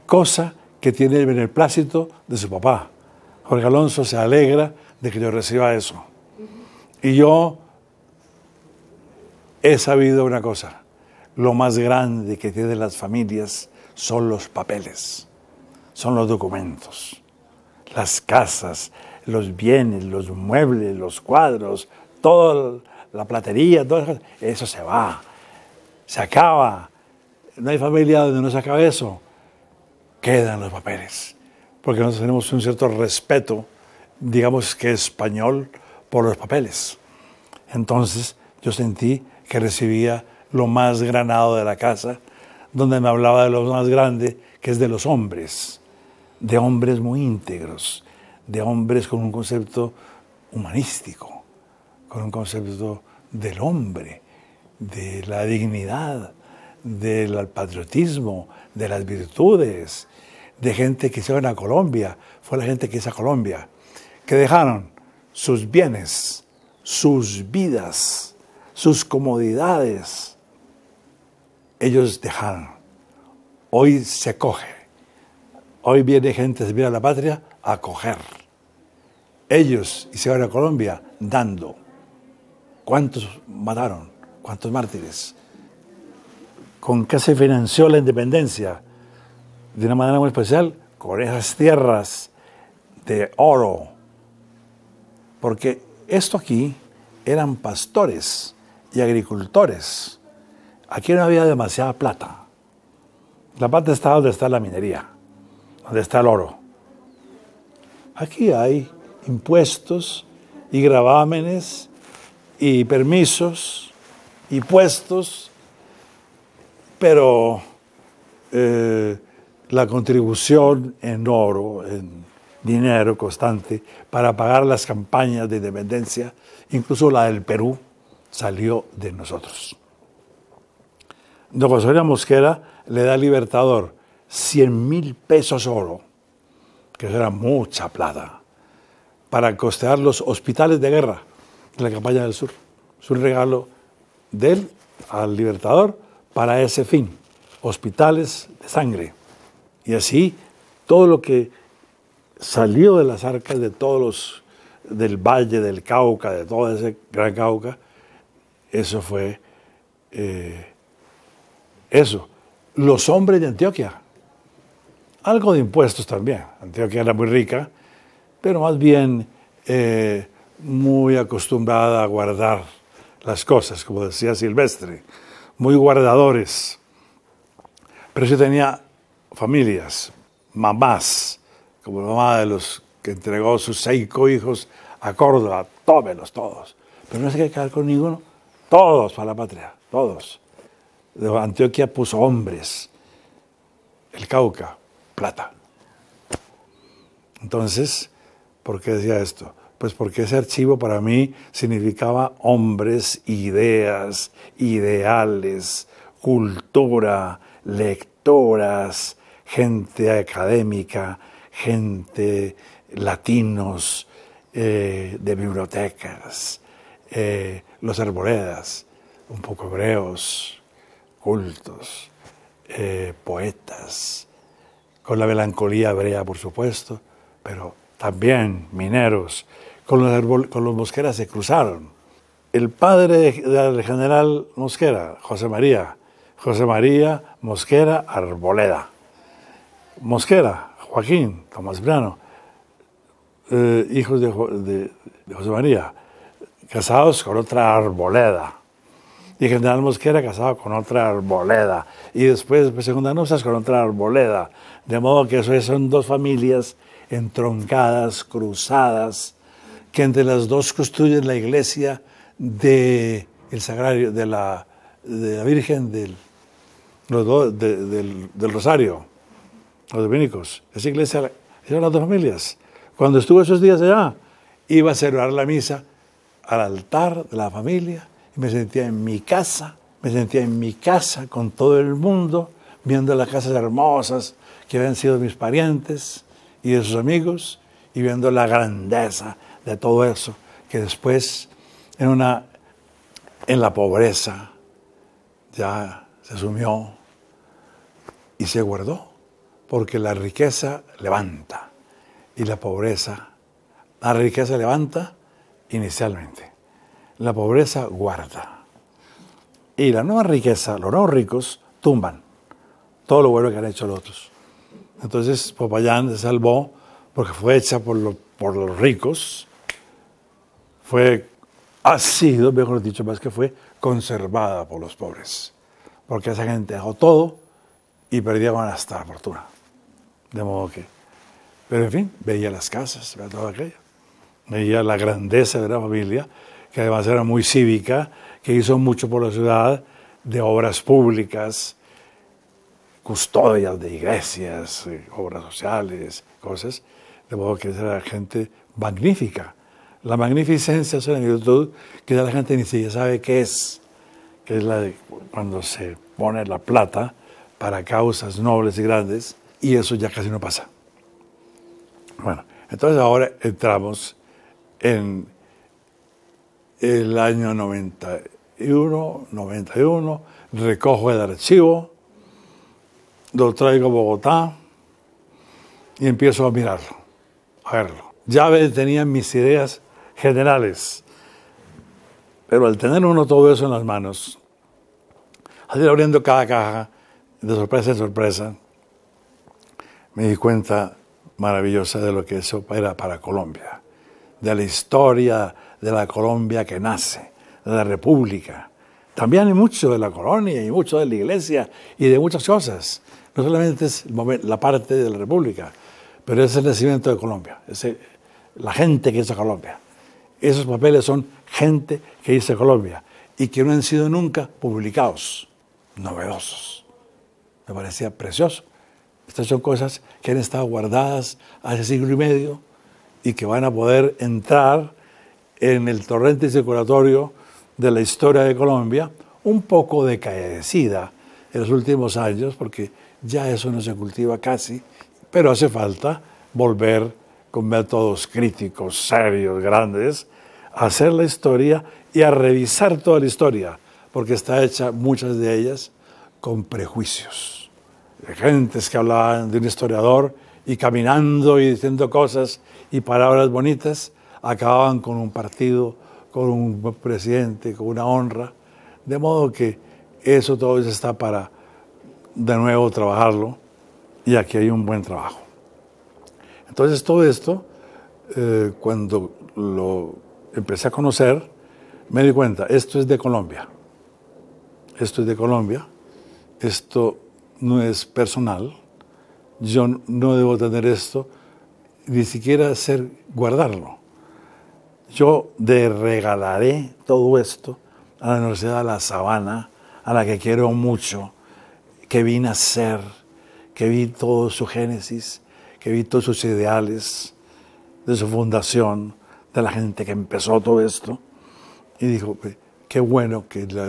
cosa que tiene el beneplácito de su papá. Jorge Alonso se alegra de que yo reciba eso. Y yo he sabido una cosa, lo más grande que tienen las familias son los papeles, son los documentos, las casas, los bienes, los muebles, los cuadros, toda la platería, todo eso, se va, se acaba. No hay familia donde no se acabe eso. Quedan los papeles, porque nosotros tenemos un cierto respeto, digamos que español, por los papeles. Entonces yo sentí que recibía lo más granado de la casa donde me hablaba de lo más grande, que es de los hombres, de hombres muy íntegros, de hombres con un concepto humanístico, con un concepto del hombre, de la dignidad, del patriotismo, de las virtudes, de gente que se va a Colombia, fue la gente que hizo a Colombia, que dejaron sus bienes, sus vidas, sus comodidades, ellos dejaron. Hoy se coge. Hoy viene gente de viene a la patria a coger. Ellos y se van a Colombia dando. ¿Cuántos mataron? ¿Cuántos mártires? ¿Con qué se financió la independencia? De una manera muy especial, con esas tierras de oro. Porque esto aquí eran pastores y agricultores Aquí no había demasiada plata. La plata está donde está la minería, donde está el oro. Aquí hay impuestos y gravámenes y permisos y puestos, pero eh, la contribución en oro, en dinero constante, para pagar las campañas de independencia, incluso la del Perú, salió de nosotros. Don pues, José Mosquera le da al Libertador 100 mil pesos oro, que era mucha plata, para costear los hospitales de guerra en la campaña del sur. Es un regalo de él al Libertador para ese fin, hospitales de sangre. Y así todo lo que salió de las arcas de todos los del Valle, del Cauca, de todo ese gran Cauca, eso fue eh, eso. Los hombres de Antioquia. Algo de impuestos también. Antioquia era muy rica, pero más bien eh, muy acostumbrada a guardar las cosas, como decía Silvestre. Muy guardadores. Pero yo tenía familias, mamás, como la mamá de los que entregó sus seis hijos a Córdoba, tómelos todos. Pero no se quiere quedar con ninguno, todos para la patria, todos. Antioquia puso hombres, el Cauca, plata. Entonces, ¿por qué decía esto? Pues porque ese archivo para mí significaba hombres, ideas, ideales, cultura, lectoras, gente académica, gente latinos eh, de bibliotecas, eh, los arboledas, un poco hebreos, cultos, eh, poetas, con la melancolía hebrea, por supuesto, pero también mineros. Con los, con los se cruzaron. El padre del general Mosquera, José María, José María Mosquera Arboleda. Mosquera, Joaquín, Tomás Brano, eh, hijos de José María, casados con otra arboleda y General Mosquera casado con otra arboleda, y después pues, Segunda nupcias con otra arboleda. De modo que eso son dos familias entroncadas, cruzadas, que entre las dos construyen la iglesia de el sagrario, de la, de la Virgen del, del, del, Rosario, los dominicos. Esa iglesia eran las dos familias. Cuando estuvo esos días allá, iba a celebrar la misa al altar de la familia me sentía en mi casa, me sentía en mi casa con todo el mundo, viendo las casas hermosas que habían sido mis parientes y de sus amigos, y viendo la grandeza de todo eso, que después en, una, en la pobreza ya se sumió y se guardó, porque la riqueza levanta y la pobreza, la riqueza levanta inicialmente la pobreza guarda. Y la nueva riqueza, los nuevos ricos, tumban todo lo bueno que han hecho los otros. Entonces Popayán se salvó porque fue hecha por, los ricos, fue, ha sido, mejor dicho, más que fue conservada por los pobres. Porque esa gente dejó todo y perdía hasta la fortuna. De modo que. Pero en fin, veía las casas, veía todo aquello. Veía la grandeza de la familia que además era muy cívica, que hizo mucho por la ciudad de obras públicas, custodias de iglesias, eh, obras sociales, cosas, de modo que era gente magnífica. La magnificencia es una virtud que ya la gente ni siquiera sabe qué es, que es la cuando se pone la plata para causas nobles y grandes, y eso ya casi no pasa. Bueno, entonces ahora entramos en el año 91, 91, recojo el archivo, lo traigo a Bogotá y empiezo a mirarlo, a verlo. Ya tenía mis ideas generales, pero al tener uno todo eso en las manos, al ir abriendo cada caja, de sorpresa en sorpresa, me di cuenta maravillosa de lo que eso era para Colombia, de la historia, de la Colombia que nace, de la República. También hay mucho de la colonia y mucho de la iglesia y de muchas cosas. No solamente es la parte de la República, pero es el nacimiento de Colombia, es la gente que hizo Colombia. Esos papeles son gente que hizo Colombia y que no han sido nunca publicados, novedosos. Me parecía precioso. Estas son cosas que han estado guardadas hace siglo y medio y que van a poder entrar en el torrente circulatorio de la historia de Colombia, un poco decaecida en los últimos años, porque ya eso no se cultiva casi, pero hace falta volver con métodos críticos, serios, grandes, a hacer la historia y a revisar toda la historia, porque está hecha muchas de ellas con prejuicios. De gentes que hablaban de un historiador y caminando y diciendo cosas y palabras bonitas, acababan con un partido, con un presidente, con una honra. De modo que eso todavía está para de nuevo trabajarlo y aquí hay un buen trabajo. Entonces todo esto, eh, cuando lo empecé a conocer, me di cuenta, esto es de Colombia, esto es de Colombia, esto no es personal, yo no debo tener esto, ni siquiera hacer guardarlo yo le regalaré todo esto a la Universidad de La Sabana, a la que quiero mucho, que a ser, que vi todo su génesis, que vi todos sus ideales, de su fundación, de la gente que empezó todo esto. Y dijo, qué bueno que la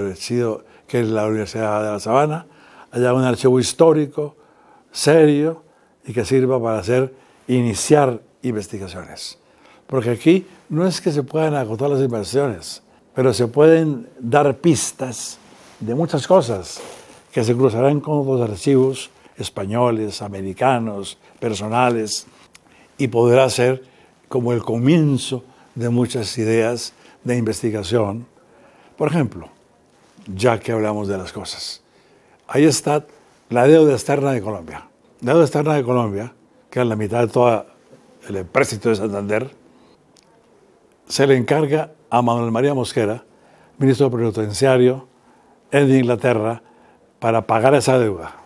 que la Universidad de La Sabana haya un archivo histórico, serio, y que sirva para hacer, iniciar investigaciones. Porque aquí no es que se puedan agotar las inversiones, pero se pueden dar pistas de muchas cosas que se cruzarán con los archivos españoles, americanos, personales, y podrá ser como el comienzo de muchas ideas de investigación. Por ejemplo, ya que hablamos de las cosas, ahí está la deuda externa de Colombia. La deuda externa de Colombia, que es la mitad de todo el empréstito de Santander, se le encarga a Manuel María Mosquera, ministro Penitenciario en Inglaterra, para pagar esa deuda.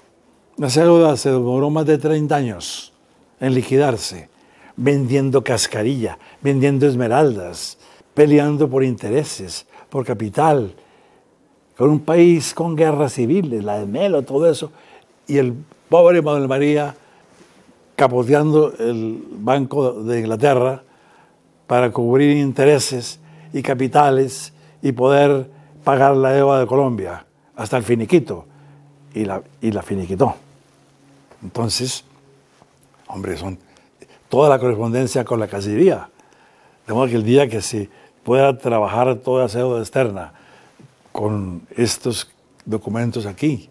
Esa deuda se demoró más de 30 años en liquidarse, vendiendo cascarilla, vendiendo esmeraldas, peleando por intereses, por capital, con un país con guerras civiles, la de Melo, todo eso, y el pobre Manuel María capoteando el Banco de Inglaterra, para cubrir intereses y capitales y poder pagar la deuda de Colombia hasta el finiquito. Y la, y la finiquitó. Entonces, hombre, son toda la correspondencia con la Cancillería. De modo que el día que se pueda trabajar toda esa deuda externa con estos documentos aquí,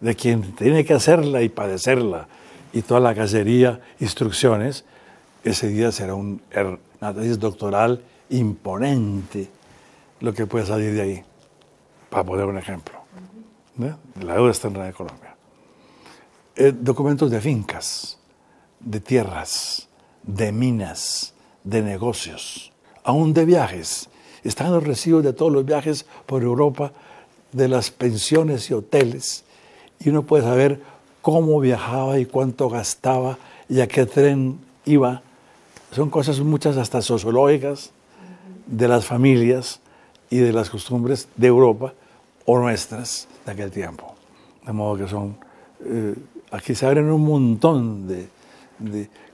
de quien tiene que hacerla y padecerla, y toda la cacería, instrucciones, ese día será un una doctoral imponente, lo que puede salir de ahí, para poner un ejemplo. La deuda externa de Colombia. Eh, documentos de fincas, de tierras, de minas, de negocios, aún de viajes. Están los recibos de todos los viajes por Europa, de las pensiones y hoteles, y uno puede saber cómo viajaba y cuánto gastaba y a qué tren iba son cosas muchas hasta sociológicas de las familias y de las costumbres de Europa o nuestras de aquel tiempo. De modo que son, eh, aquí se abren un montón de,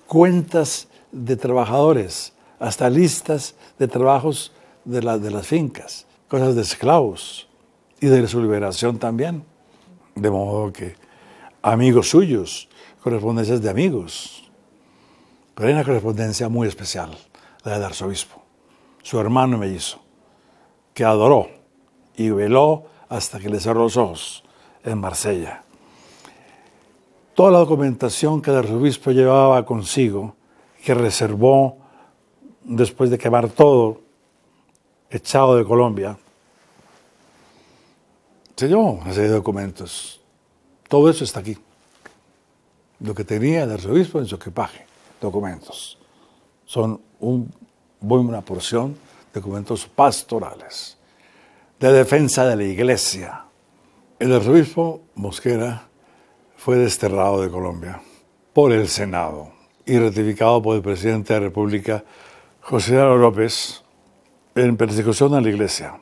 cuentas de trabajadores, hasta listas de trabajos de, de las fincas, cosas de esclavos y de su liberación también. De modo que amigos suyos, correspondencias de amigos, pero hay una correspondencia muy especial, la del arzobispo, su hermano mellizo, que adoró y veló hasta que le cerró los ojos en Marsella. Toda la documentación que el arzobispo llevaba consigo, que reservó después de quemar todo, echado de Colombia, se llevó una serie de documentos. Todo eso está aquí. Lo que tenía el arzobispo en su equipaje documentos. Son un, buena porción de documentos pastorales, de defensa de la iglesia. El arzobispo Mosquera fue desterrado de Colombia por el Senado y ratificado por el presidente de la República, José López, en persecución a la iglesia.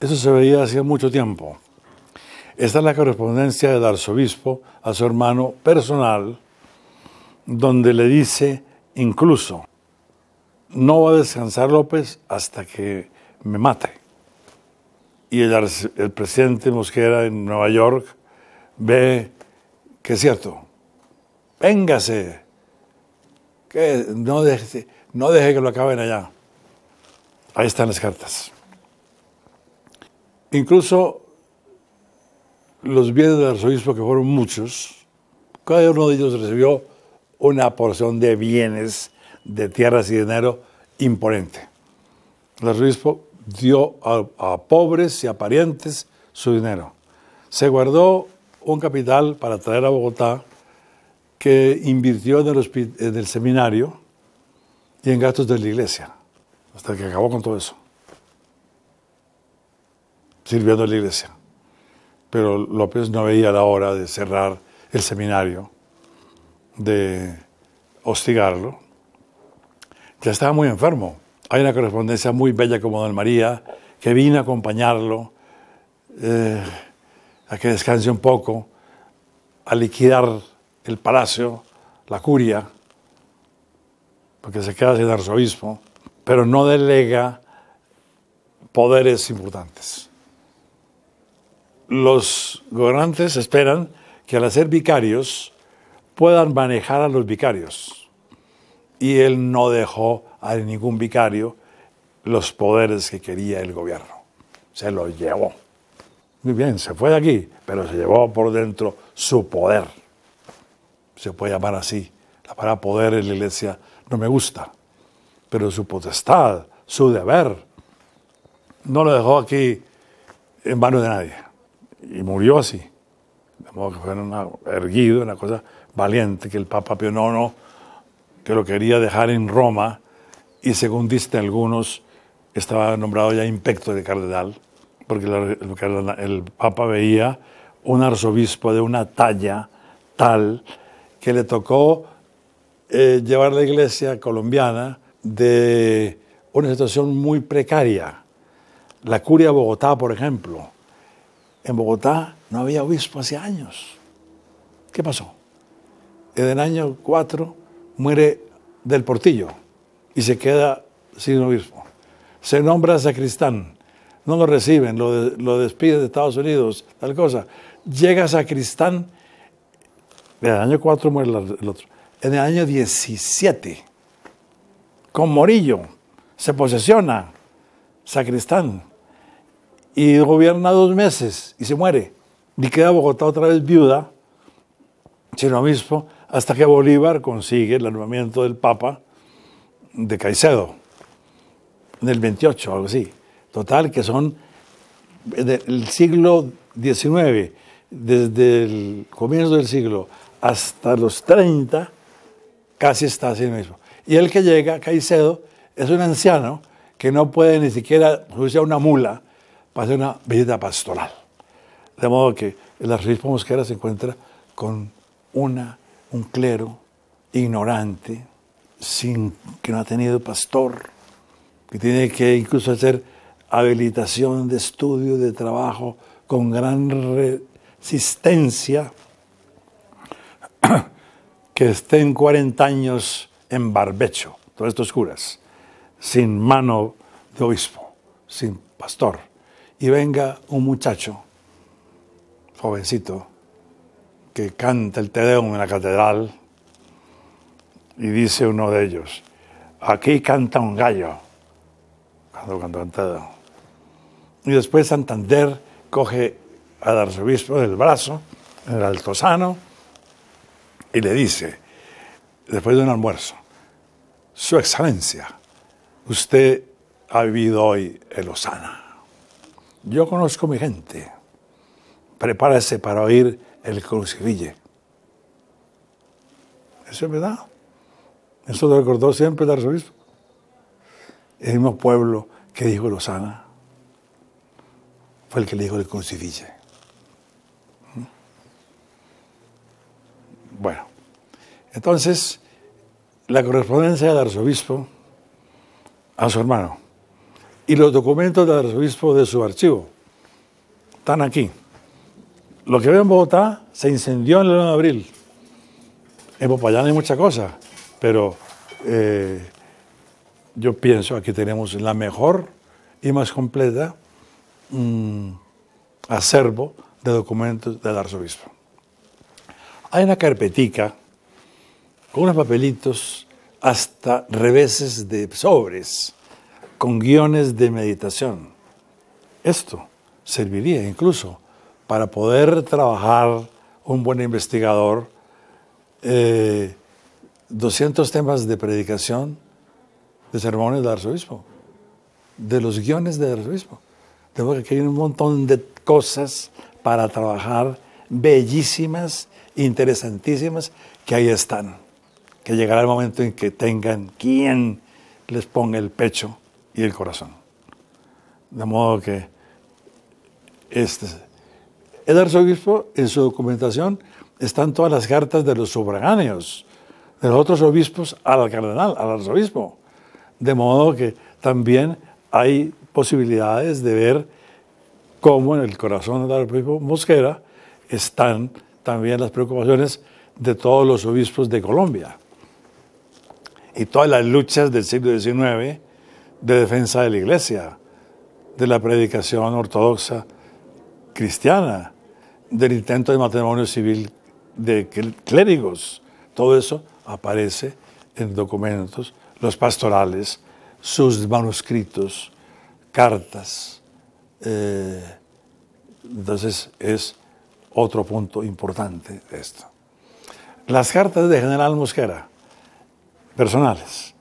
Eso se veía hacía mucho tiempo. Esta es la correspondencia del arzobispo a su hermano personal, donde le dice incluso, no va a descansar López hasta que me mate. Y el, presidente Mosquera en Nueva York ve que es cierto, véngase, que no deje, no deje que lo acaben allá. Ahí están las cartas. Incluso los bienes del arzobispo, que fueron muchos, cada uno de ellos recibió una porción de bienes, de tierras y dinero imponente. El arzobispo dio a, pobres y a parientes su dinero. Se guardó un capital para traer a Bogotá que invirtió en el, en seminario y en gastos de la iglesia, hasta que acabó con todo eso, sirviendo a la iglesia. Pero López no veía la hora de cerrar el seminario de hostigarlo, ya estaba muy enfermo. Hay una correspondencia muy bella como Don María, que vino a acompañarlo, eh, a que descanse un poco, a liquidar el palacio, la curia, porque se queda sin arzobispo, pero no delega poderes importantes. Los gobernantes esperan que al hacer vicarios, puedan manejar a los vicarios. Y él no dejó a ningún vicario los poderes que quería el gobierno. Se los llevó. Muy bien, se fue de aquí, pero se llevó por dentro su poder. Se puede llamar así. La palabra poder en la iglesia no me gusta, pero su potestad, su deber, no lo dejó aquí en manos de nadie. Y murió así. De modo que fue una, erguido, una cosa valiente que el Papa Pío IX, que lo quería dejar en Roma, y según dicen algunos, estaba nombrado ya impecto de cardenal, porque el, Papa veía un arzobispo de una talla tal que le tocó eh, llevar la iglesia colombiana de una situación muy precaria. La curia de Bogotá, por ejemplo. En Bogotá no había obispo hace años. ¿Qué pasó? en el año 4 muere del Portillo y se queda sin obispo. Se nombra sacristán, no lo reciben, lo, despiden de Estados Unidos, tal cosa. Llega sacristán, en el año 4 muere el otro. En el año 17, con Morillo, se posesiona sacristán y gobierna dos meses y se muere. Y queda Bogotá otra vez viuda, sin obispo, hasta que Bolívar consigue el armamento del Papa de Caicedo, en el 28, algo así. Total, que son del siglo XIX, desde el comienzo del siglo hasta los 30, casi está así mismo. Y el que llega, Caicedo, es un anciano que no puede ni siquiera a una mula para hacer una visita pastoral. De modo que el arzobispo Mosquera se encuentra con una un clero ignorante, sin, que no ha tenido pastor, que tiene que incluso hacer habilitación de estudio, de trabajo, con gran resistencia, que estén 40 años en barbecho, todos estos curas, sin mano de obispo, sin pastor, y venga un muchacho, jovencito, que canta el Te Deum en la catedral y dice uno de ellos, aquí canta un gallo, cuando Y después Santander coge al arzobispo del brazo, en el altozano, y le dice, después de un almuerzo, Su Excelencia, usted ha vivido hoy en Osana. Yo conozco mi gente. Prepárese para oír el crucifille. Eso es verdad. Eso lo recordó siempre el arzobispo. El mismo pueblo que dijo Lozana fue el que le dijo el crucifille. ¿Mm? Bueno, entonces la correspondencia del arzobispo a su hermano y los documentos del arzobispo de su archivo están aquí. Lo que veo en Bogotá se incendió en el 1 de abril. En Popayán hay mucha cosas, pero eh, yo pienso aquí tenemos la mejor y más completa mm, acervo de documentos del arzobispo. Hay una carpetica con unos papelitos hasta reveses de sobres con guiones de meditación. Esto serviría incluso para poder trabajar un buen investigador, 200 eh, temas de predicación, de sermones del arzobispo, de los guiones del arzobispo. Tengo que hay un montón de cosas para trabajar, bellísimas, interesantísimas, que ahí están. Que llegará el momento en que tengan quien les ponga el pecho y el corazón. De modo que este el arzobispo, en su documentación, están todas las cartas de los sufragáneos, de los otros obispos al cardenal, al arzobispo. De modo que también hay posibilidades de ver cómo en el corazón del arzobispo Mosquera están también las preocupaciones de todos los obispos de Colombia y todas las luchas del siglo XIX de defensa de la iglesia, de la predicación ortodoxa, cristiana, del intento de matrimonio civil de clérigos. Todo eso aparece en documentos, los pastorales, sus manuscritos, cartas. Eh, entonces es otro punto importante esto. Las cartas de General Mosquera, personales,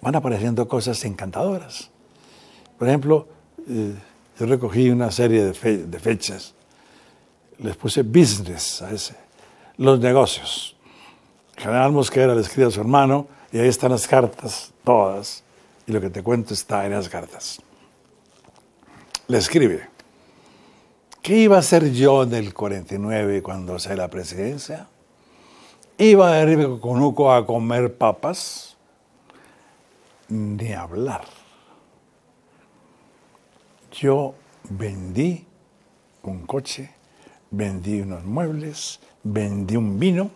van apareciendo cosas encantadoras. Por ejemplo, eh, yo recogí una serie de, fechas, les puse business a ese, los negocios. General Mosquera le escribe a su hermano y ahí están las cartas, todas, y lo que te cuento está en las cartas. Le escribe, ¿qué iba a hacer yo en el 49 cuando sea la presidencia? Iba a irme con Uco a comer papas, ni hablar yo vendí un coche, vendí unos muebles, vendí un vino,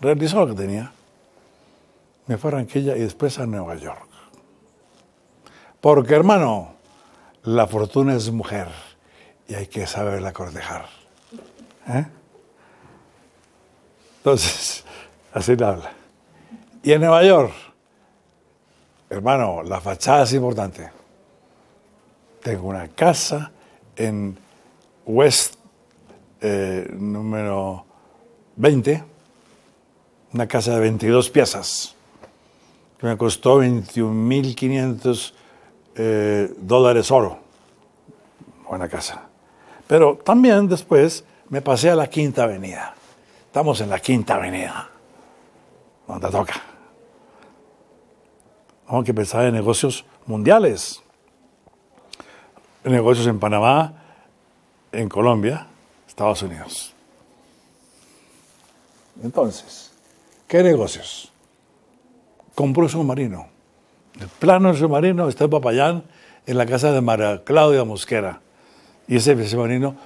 realizó lo que tenía. Me fue a Ranquilla y después a Nueva York. Porque, hermano, la fortuna es mujer y hay que saberla cortejar. ¿eh? Entonces, así le habla. Y en Nueva York, hermano, la fachada es importante. Tengo una casa en West eh, número 20, una casa de 22 piezas, que me costó 21.500 eh, dólares oro. Buena casa. Pero también después me pasé a la Quinta Avenida. Estamos en la Quinta Avenida, donde toca. Aunque pensar en negocios mundiales negocios en Panamá, en Colombia, Estados Unidos. Entonces, ¿qué negocios? Compró un submarino. El plano del submarino está en Papayán, en la casa de María Claudia Mosquera. Y ese submarino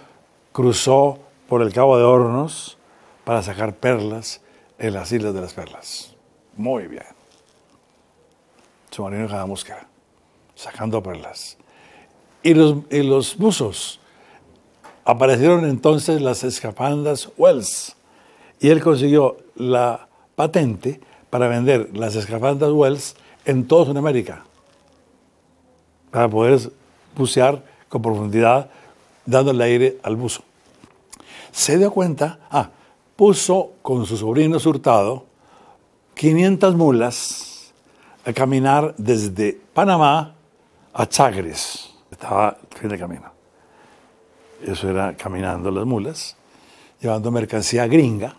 cruzó por el Cabo de Hornos para sacar perlas en las Islas de las Perlas. Muy bien. Submarino de Mosquera, sacando perlas. Y los, y buzos. Aparecieron entonces las escafandas Wells y él consiguió la patente para vender las escafandas Wells en toda Sudamérica para poder bucear con profundidad dando el aire al buzo. Se dio cuenta, ah, puso con su sobrino surtado 500 mulas a caminar desde Panamá a Chagres estaba fin de camino. Eso era caminando las mulas, llevando mercancía gringa.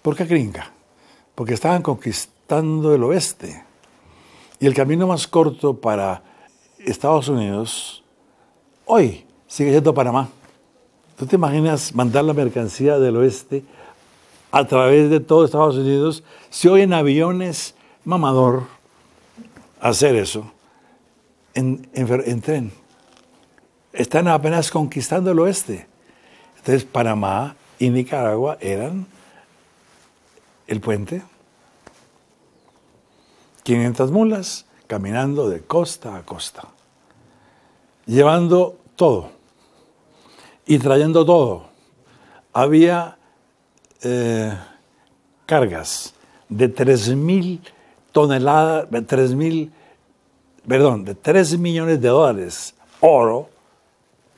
¿Por qué gringa? Porque estaban conquistando el oeste. Y el camino más corto para Estados Unidos, hoy, sigue siendo Panamá. ¿Tú te imaginas mandar la mercancía del oeste a través de todo Estados Unidos? Si hoy en aviones, mamador, hacer eso en, tren. Están apenas conquistando el oeste. Entonces Panamá y Nicaragua eran el puente. 500 mulas caminando de costa a costa, llevando todo y trayendo todo. Había eh, cargas de 3.000 toneladas, 3.000 perdón, de 3 millones de dólares oro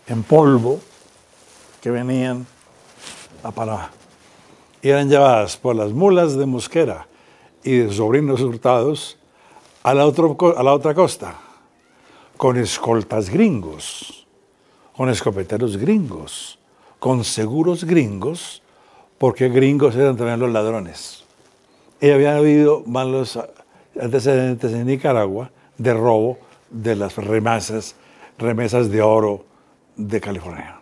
en polvo que venían a Panamá. Y eran llevadas por las mulas de Mosquera y de sobrinos hurtados a la, a la otra costa, con escoltas gringos, con escopeteros gringos, con seguros gringos, porque gringos eran también los ladrones. Y habían habido malos antecedentes en Nicaragua, de robo de las remesas, remesas de oro de California.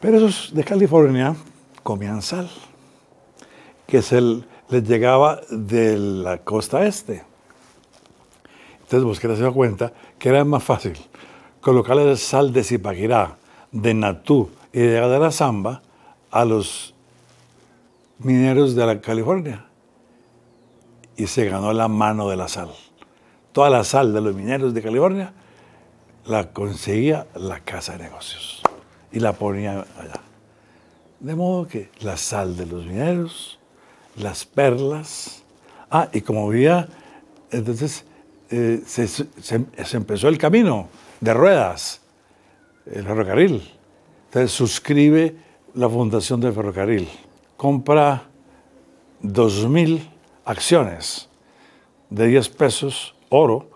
Pero esos de California comían sal, que se les llegaba de la costa este. Entonces Bosquera pues, se dio cuenta que era más fácil colocarle sal de Zipaquirá, de Natú y de la Zamba a los mineros de la California y se ganó la mano de la sal. Toda la sal de los mineros de California la conseguía la casa de negocios y la ponía allá. De modo que la sal de los mineros, las perlas, ah, y como había, entonces eh, se, se, empezó el camino de ruedas, el ferrocarril. Entonces suscribe la fundación del ferrocarril, compra 2.000 acciones de 10 pesos oro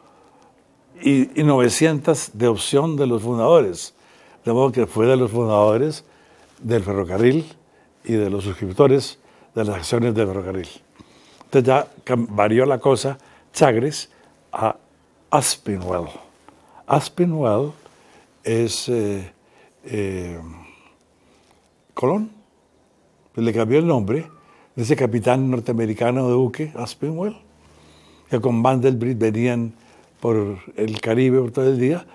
y, 900 de opción de los fundadores. De modo que fue de los fundadores del ferrocarril y de los suscriptores de las acciones del ferrocarril. Entonces ya varió la cosa Chagres a Aspinwell. Aspinwell es eh, eh, Colón. Le cambió el nombre de ese capitán norteamericano de buque, Aspinwall, que con Vanderbilt venían por el Caribe por todo el día.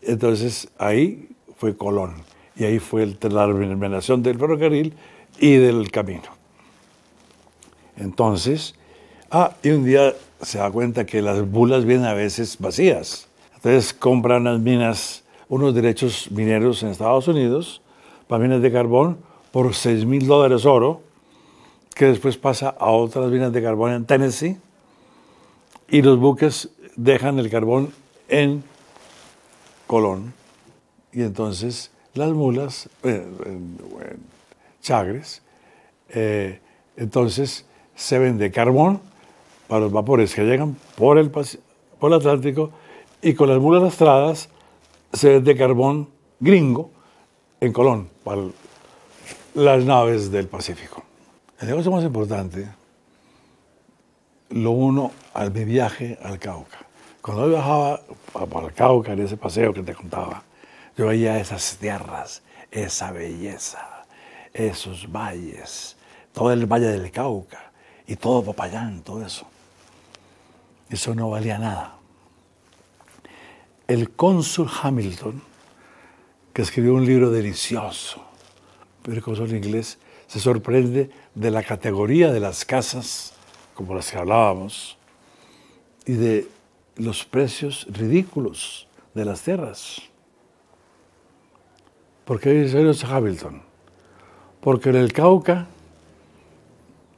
Entonces ahí fue Colón y ahí fue el, la terminación del ferrocarril y del camino. Entonces, ah, y un día se da cuenta que las bulas vienen a veces vacías. Entonces compran las minas, unos derechos mineros en Estados Unidos, para minas de carbón, por 6 mil dólares oro, que después pasa a otras minas de carbón en Tennessee y los buques dejan el carbón en Colón y entonces las mulas, en, eh, eh, eh, Chagres, entonces se vende carbón para los vapores que llegan por el, Atlántico y con las mulas lastradas se vende carbón gringo en Colón para las naves del Pacífico. El negocio más importante lo uno al mi viaje al Cauca. Cuando yo viajaba para el Cauca, en ese paseo que te contaba, yo veía esas tierras, esa belleza, esos valles, todo el valle del Cauca y todo Popayán, todo eso. Eso no valía nada. El cónsul Hamilton, que escribió un libro delicioso, pero cónsul en inglés, se sorprende de la categoría de las casas, como las que hablábamos, y de los precios ridículos de las tierras. ¿Por qué dice Hamilton? Porque en el Cauca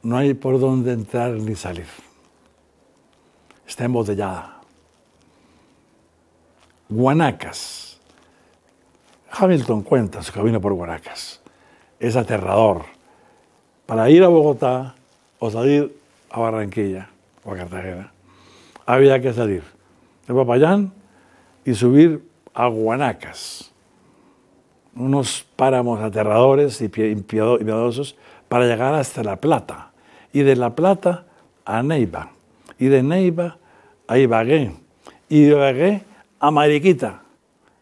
no hay por dónde entrar ni salir. Está embotellada. Guanacas. Hamilton cuenta su camino por Guanacas. Es aterrador para ir a Bogotá o salir a Barranquilla o a Cartagena. Había que salir de Papayán y subir a Guanacas, unos páramos aterradores y piadosos, para llegar hasta La Plata. Y de La Plata a Neiva. Y de Neiva a Ibagué. Y de Ibagué a Mariquita.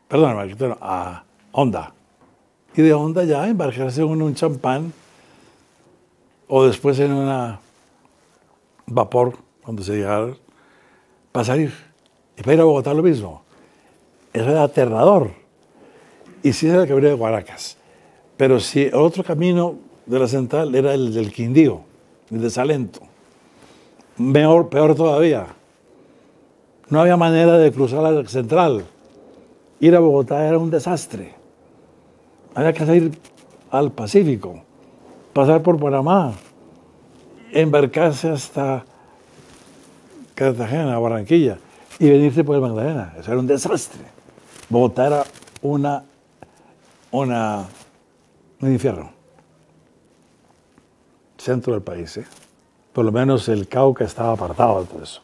Perdón, a Honda. Y de Honda ya embarcarse en un champán o después en una vapor cuando se llegara para salir. Y para ir a Bogotá lo mismo. Eso era aterrador. Y sí era el camino de Guaracas. Pero si el otro camino de la central era el del Quindío, el de Salento. Mejor, peor todavía. No había manera de cruzar la central. Ir a Bogotá era un desastre. Había que salir al Pacífico pasar por Panamá, embarcarse hasta Cartagena, Barranquilla, y venirse por el Magdalena. Eso era un desastre. Bogotá era una, una, un infierno. Centro del país, ¿eh? Por lo menos el Cauca estaba apartado de todo eso.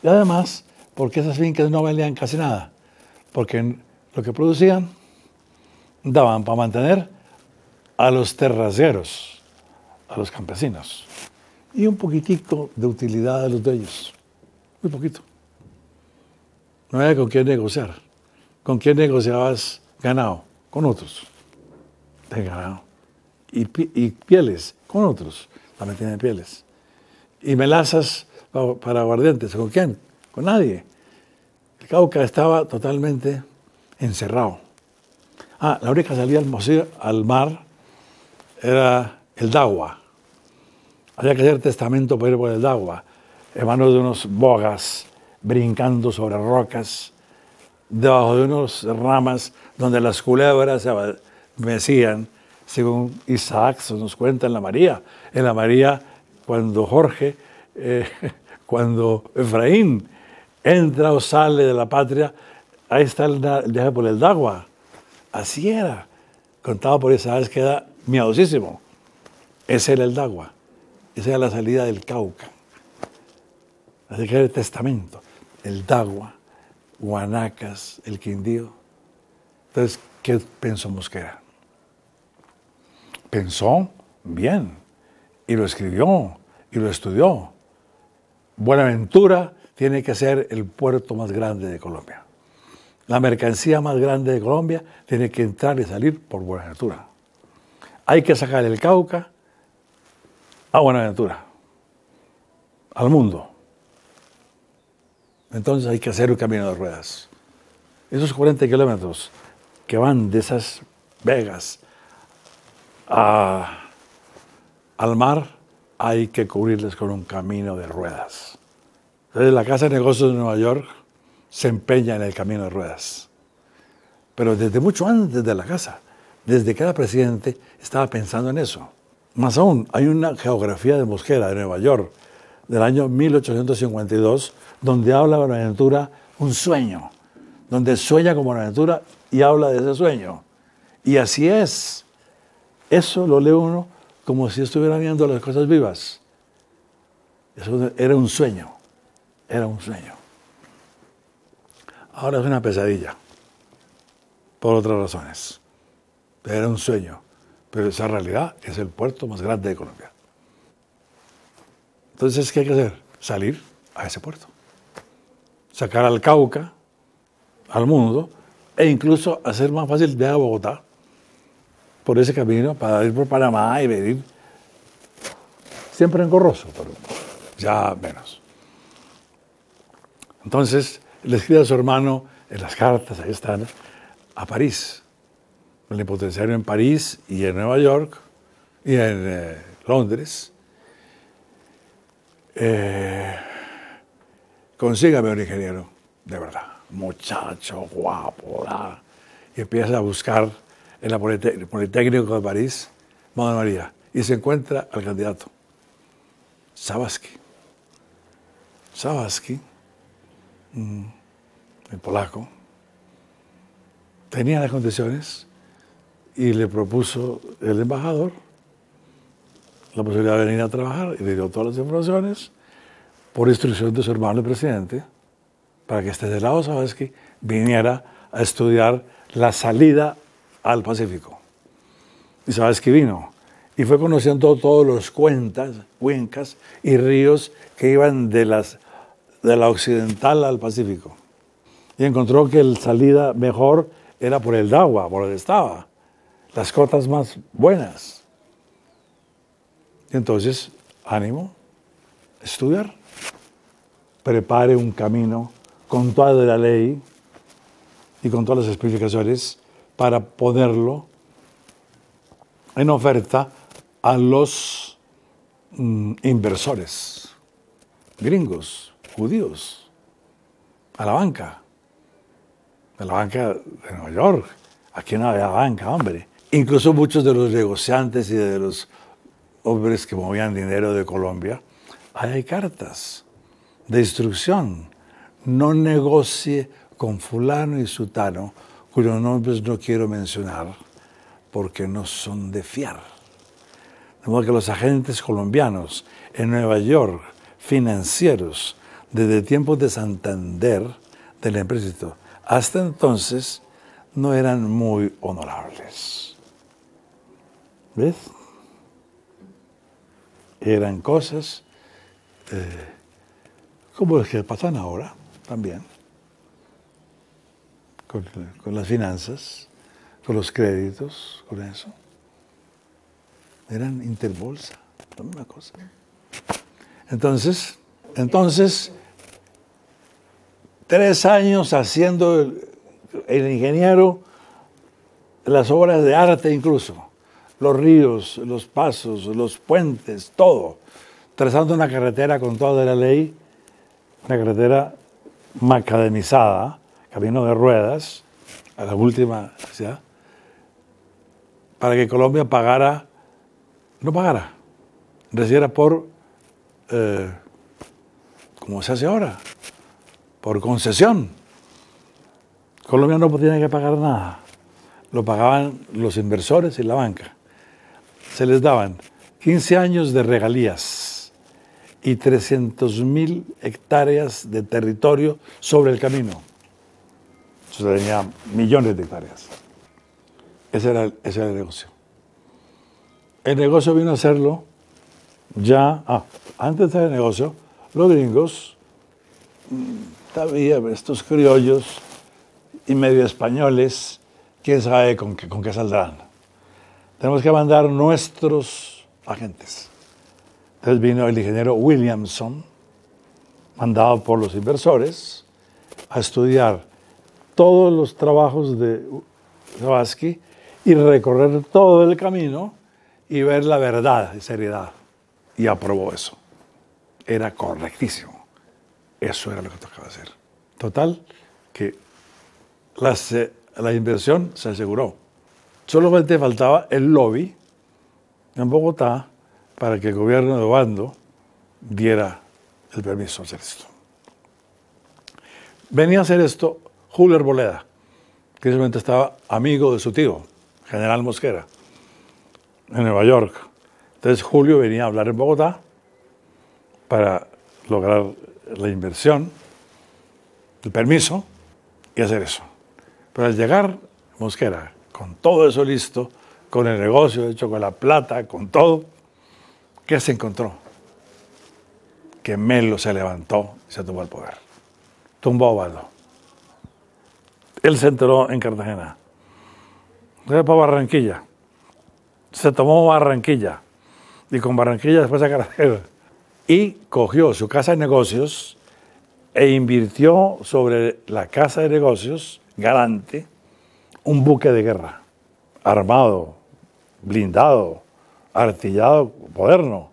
Y además, porque esas fincas no valían casi nada. Porque lo que producían daban para mantener a los terraceros a los campesinos y un poquitito de utilidad a los dueños, muy poquito. No había con quién negociar. ¿Con quién negociabas ganado? Con otros. De ganado. Y, pieles, con otros. También tienen pieles. Y melazas para, aguardientes. ¿Con quién? Con nadie. El Cauca estaba totalmente encerrado. Ah, la única salida al, al mar era el Dagua había que hacer testamento para ir por el Dagua, en manos de unos bogas brincando sobre rocas, debajo de unas ramas donde las culebras se mecían, según Isaac nos cuenta en la María. En la María, cuando Jorge, eh, cuando Efraín entra o sale de la patria, ahí está el, viaje por el Dagua. Así era. Contado por Isaac queda miadosísimo. Ese era el Dagua sea la salida del Cauca. Así que el testamento, el Dagua, Guanacas, el Quindío. Entonces, ¿qué pensó Mosquera? Pensó bien y lo escribió y lo estudió. Buenaventura tiene que ser el puerto más grande de Colombia. La mercancía más grande de Colombia tiene que entrar y salir por Buenaventura. Hay que sacar el Cauca, a Buenaventura, al mundo. Entonces hay que hacer un camino de ruedas. Esos 40 kilómetros que van de esas Vegas al mar, hay que cubrirles con un camino de ruedas. Entonces la Casa de Negocios de Nueva York se empeña en el camino de ruedas. Pero desde mucho antes de la casa, desde que era presidente, estaba pensando en eso. Más aún, hay una geografía de Mosquera de Nueva York del año 1852 donde habla de aventura un sueño, donde sueña como la aventura y habla de ese sueño. Y así es. Eso lo lee uno como si estuviera viendo las cosas vivas. Eso era un sueño, era un sueño. Ahora es una pesadilla, por otras razones. Pero era un sueño. Pero esa realidad es el puerto más grande de Colombia. Entonces, ¿qué hay que hacer? Salir a ese puerto. Sacar al Cauca, al mundo, e incluso hacer más fácil de a Bogotá por ese camino para ir por Panamá y venir. Siempre engorroso, pero ya menos. Entonces, le escribe a su hermano en las cartas, ahí están, a París plenipotenciario en París y en Nueva York y en eh, Londres. Eh, consígame un ingeniero, de verdad, muchacho, guapo, y empieza a buscar en la Politécnico de París, Madre María, y se encuentra al candidato, Sabaski. Sabaski, mm, el polaco, tenía las condiciones y le propuso el embajador la posibilidad de venir a trabajar y le dio todas las informaciones por instrucción de su hermano el presidente para que este de lado viniera a estudiar la salida al Pacífico. Y Sabasky vino y fue conociendo todos los cuentas, cuencas y ríos que iban de, las, de la occidental al Pacífico. Y encontró que la salida mejor era por el Dagua por donde estaba las cotas más buenas. Entonces, ánimo, estudiar, prepare un camino con toda la ley y con todas las especificaciones para ponerlo en oferta a los mm, inversores, gringos, judíos, a la banca, a la banca de Nueva York, aquí no había banca, hombre, Incluso muchos de los negociantes y de los hombres que movían dinero de Colombia, hay cartas de instrucción. No negocie con fulano y sutano, cuyos nombres no quiero mencionar, porque no son de fiar. De modo que los agentes colombianos en Nueva York, financieros, desde tiempos de Santander, del empréstito, hasta entonces, no eran muy honorables. Eran cosas eh, como las que pasan ahora también, con, las finanzas, con los créditos, con eso. Eran interbolsa, la cosa. Entonces, entonces, tres años haciendo el ingeniero las obras de arte incluso los ríos, los pasos, los puentes, todo, trazando una carretera con toda la ley, una carretera macademizada, camino de ruedas, a la última ciudad, para que Colombia pagara, no pagara, recibiera por, eh, como se hace ahora, por concesión. Colombia no tenía que pagar nada, lo pagaban los inversores y la banca se les daban 15 años de regalías y 300.000 hectáreas de territorio sobre el camino. Se tenía millones de hectáreas. Ese era, el negocio. El negocio vino a hacerlo ya, ah, antes del negocio, los gringos, todavía mm, estos criollos y medio españoles, quién sabe con qué saldrán tenemos que mandar nuestros agentes. Entonces vino el ingeniero Williamson, mandado por los inversores, a estudiar todos los trabajos de Zabaski y recorrer todo el camino y ver la verdad y seriedad. Y aprobó eso. Era correctísimo. Eso era lo que tocaba hacer. Total, que la, la inversión se aseguró. Solamente faltaba el lobby en Bogotá para que el gobierno de Obando diera el permiso a hacer esto. Venía a hacer esto Julio Arboleda, que simplemente estaba amigo de su tío, general Mosquera, en Nueva York. Entonces Julio venía a hablar en Bogotá para lograr la inversión, el permiso y hacer eso. Pero al llegar Mosquera con todo eso listo, con el negocio hecho, con la plata, con todo, ¿qué se encontró? Que Melo se levantó y se tomó el poder. Tumbó a Ovaldo. Él se enteró en Cartagena. Se para Barranquilla. Se tomó Barranquilla. Y con Barranquilla después a Cartagena. Y cogió su casa de negocios e invirtió sobre la casa de negocios, Galante, un buque de guerra, armado, blindado, artillado, moderno,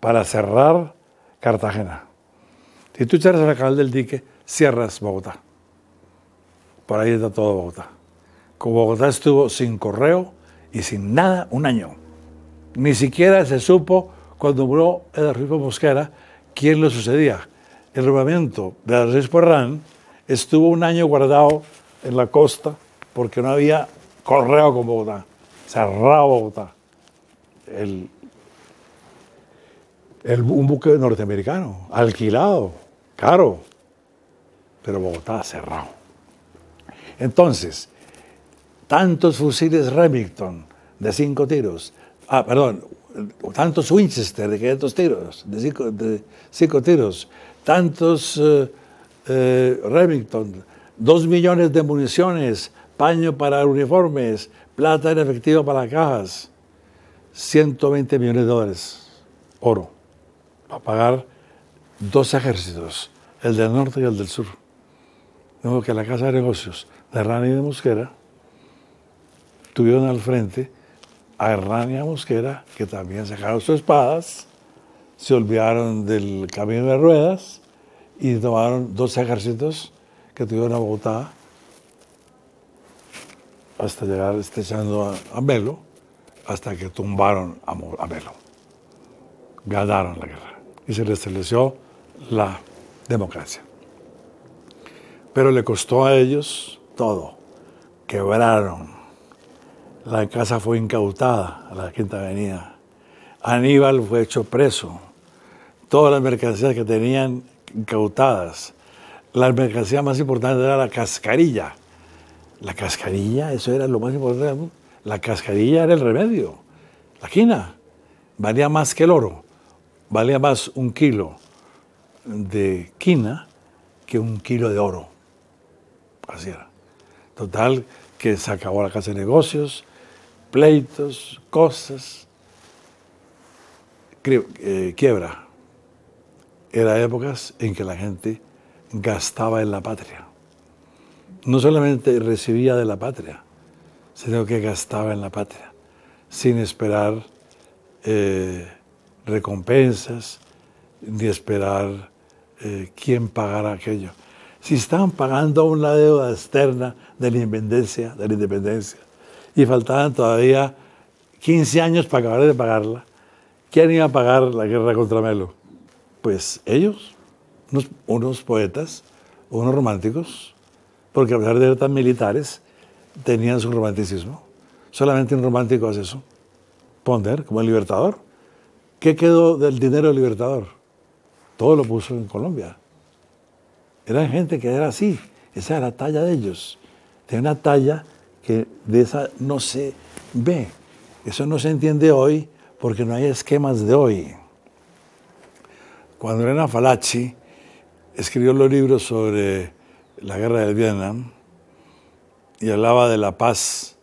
para cerrar Cartagena. Si tú cierras el canal del dique, cierras Bogotá. Por ahí está todo Bogotá. Como Bogotá estuvo sin correo y sin nada un año. Ni siquiera se supo cuando murió río Mosquera quién lo sucedía. El robamiento de Edarripo estuvo un año guardado en la costa porque no había correo con Bogotá. ...cerrado Bogotá. El, un buque norteamericano, alquilado, caro, pero Bogotá cerrado. Entonces, tantos fusiles Remington de cinco tiros, ah, perdón, tantos Winchester de 500 tiros, de cinco, tiros, tantos eh, eh, Remington, dos millones de municiones, paño para uniformes, plata en efectivo para cajas, 120 millones de dólares, oro, para pagar dos ejércitos, el del norte y el del sur. Luego que la Casa de Negocios de Rani y de Mosquera tuvieron al frente a Rani y a Mosquera, que también sacaron sus espadas, se olvidaron del camino de ruedas y tomaron dos ejércitos que tuvieron a Bogotá hasta llegar estrechando a, Melo, hasta que tumbaron a, a Melo. Ganaron la guerra y se restableció la democracia. Pero le costó a ellos todo. Quebraron. La casa fue incautada a la Quinta Avenida. Aníbal fue hecho preso. Todas las mercancías que tenían incautadas. La mercancía más importante era la cascarilla la cascarilla, eso era lo más importante. La cascarilla era el remedio. La quina valía más que el oro. Valía más un kilo de quina que un kilo de oro. Así era. Total, que se acabó la casa de negocios, pleitos, cosas, eh, quiebra. Era épocas en que la gente gastaba en la patria no solamente recibía de la patria, sino que gastaba en la patria, sin esperar eh, recompensas, ni esperar eh, quién pagara aquello. Si estaban pagando una deuda externa de la independencia, de la independencia, y faltaban todavía 15 años para acabar de pagarla, ¿quién iba a pagar la guerra contra Melo? Pues ellos, unos poetas, unos románticos, porque a pesar de ser tan militares, tenían su romanticismo. Solamente un romántico hace eso. Ponder, como el libertador. ¿Qué quedó del dinero del libertador? Todo lo puso en Colombia. Eran gente que era así. Esa era la talla de ellos. Tiene una talla que de esa no se ve. Eso no se entiende hoy porque no hay esquemas de hoy. Cuando Elena Falachi escribió los libros sobre la guerra del Vietnam y hablaba de la paz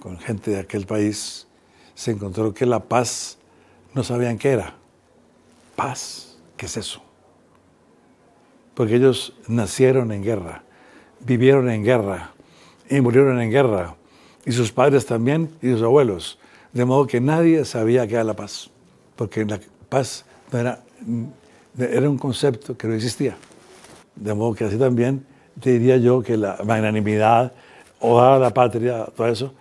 con gente de aquel país, se encontró que la paz no sabían qué era. Paz, ¿qué es eso? Porque ellos nacieron en guerra, vivieron en guerra y murieron en guerra, y sus padres también y sus abuelos, de modo que nadie sabía qué era la paz, porque la paz era, era un concepto que no existía. De modo que así también diría yo que la magnanimidad, dar a la patria, todo eso,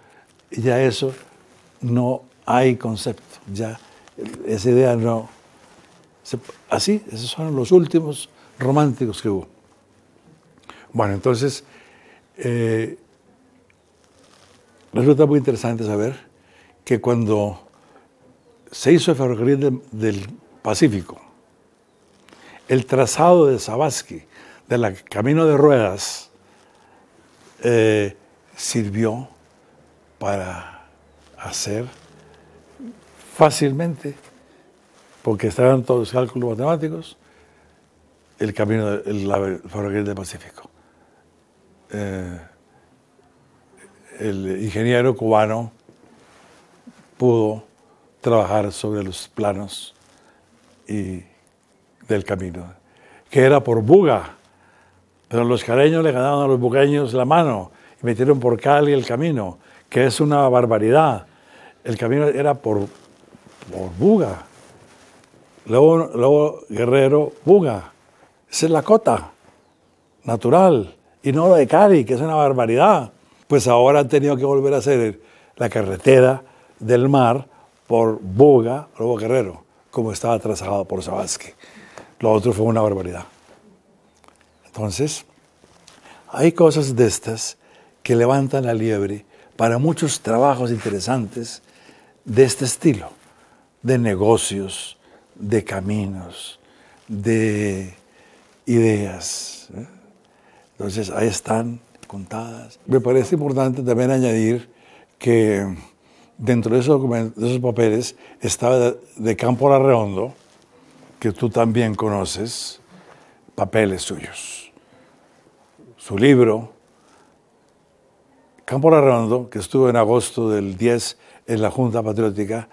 ya eso no hay concepto, ya esa idea no. así, esos son los últimos románticos que hubo. Bueno, entonces, eh, resulta muy interesante saber que cuando se hizo el ferrocarril del Pacífico, el trazado de Sabasky, del camino de ruedas eh, sirvió para hacer fácilmente, porque estaban todos los cálculos matemáticos, el camino del ferrocarril del Pacífico. Eh, el ingeniero cubano pudo trabajar sobre los planos y del camino, que era por Buga, pero los careños le ganaron a los buqueños la mano y metieron por Cali el camino, que es una barbaridad. El camino era por, por Buga. Luego, luego Guerrero, Buga. Esa es la cota natural y no lo de Cali, que es una barbaridad. Pues ahora han tenido que volver a hacer la carretera del mar por Buga, luego Guerrero, como estaba trazado por Sabasque. Lo otro fue una barbaridad. Entonces, hay cosas de estas que levantan la liebre para muchos trabajos interesantes de este estilo, de negocios, de caminos, de ideas. ¿eh? Entonces, ahí están contadas. Me parece importante también añadir que dentro de esos, de esos papeles estaba de Campo Larreondo, que tú también conoces, papeles suyos su libro, Campo Rondo, que estuvo en agosto del 10 en la Junta Patriótica,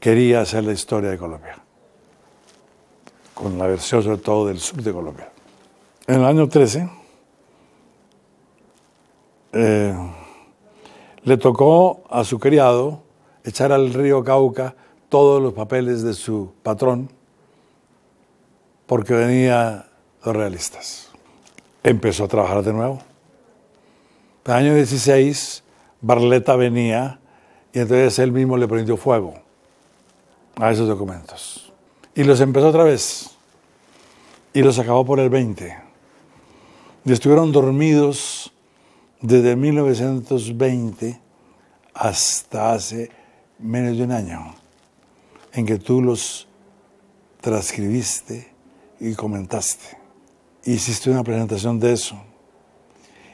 quería hacer la historia de Colombia, con la versión sobre todo del sur de Colombia. En el año 13 eh, le tocó a su criado echar al río Cauca todos los papeles de su patrón porque venía los realistas empezó a trabajar de nuevo. En el año 16, Barleta venía y entonces él mismo le prendió fuego a esos documentos. Y los empezó otra vez. Y los acabó por el 20. Y estuvieron dormidos desde 1920 hasta hace menos de un año, en que tú los transcribiste y comentaste hiciste una presentación de eso.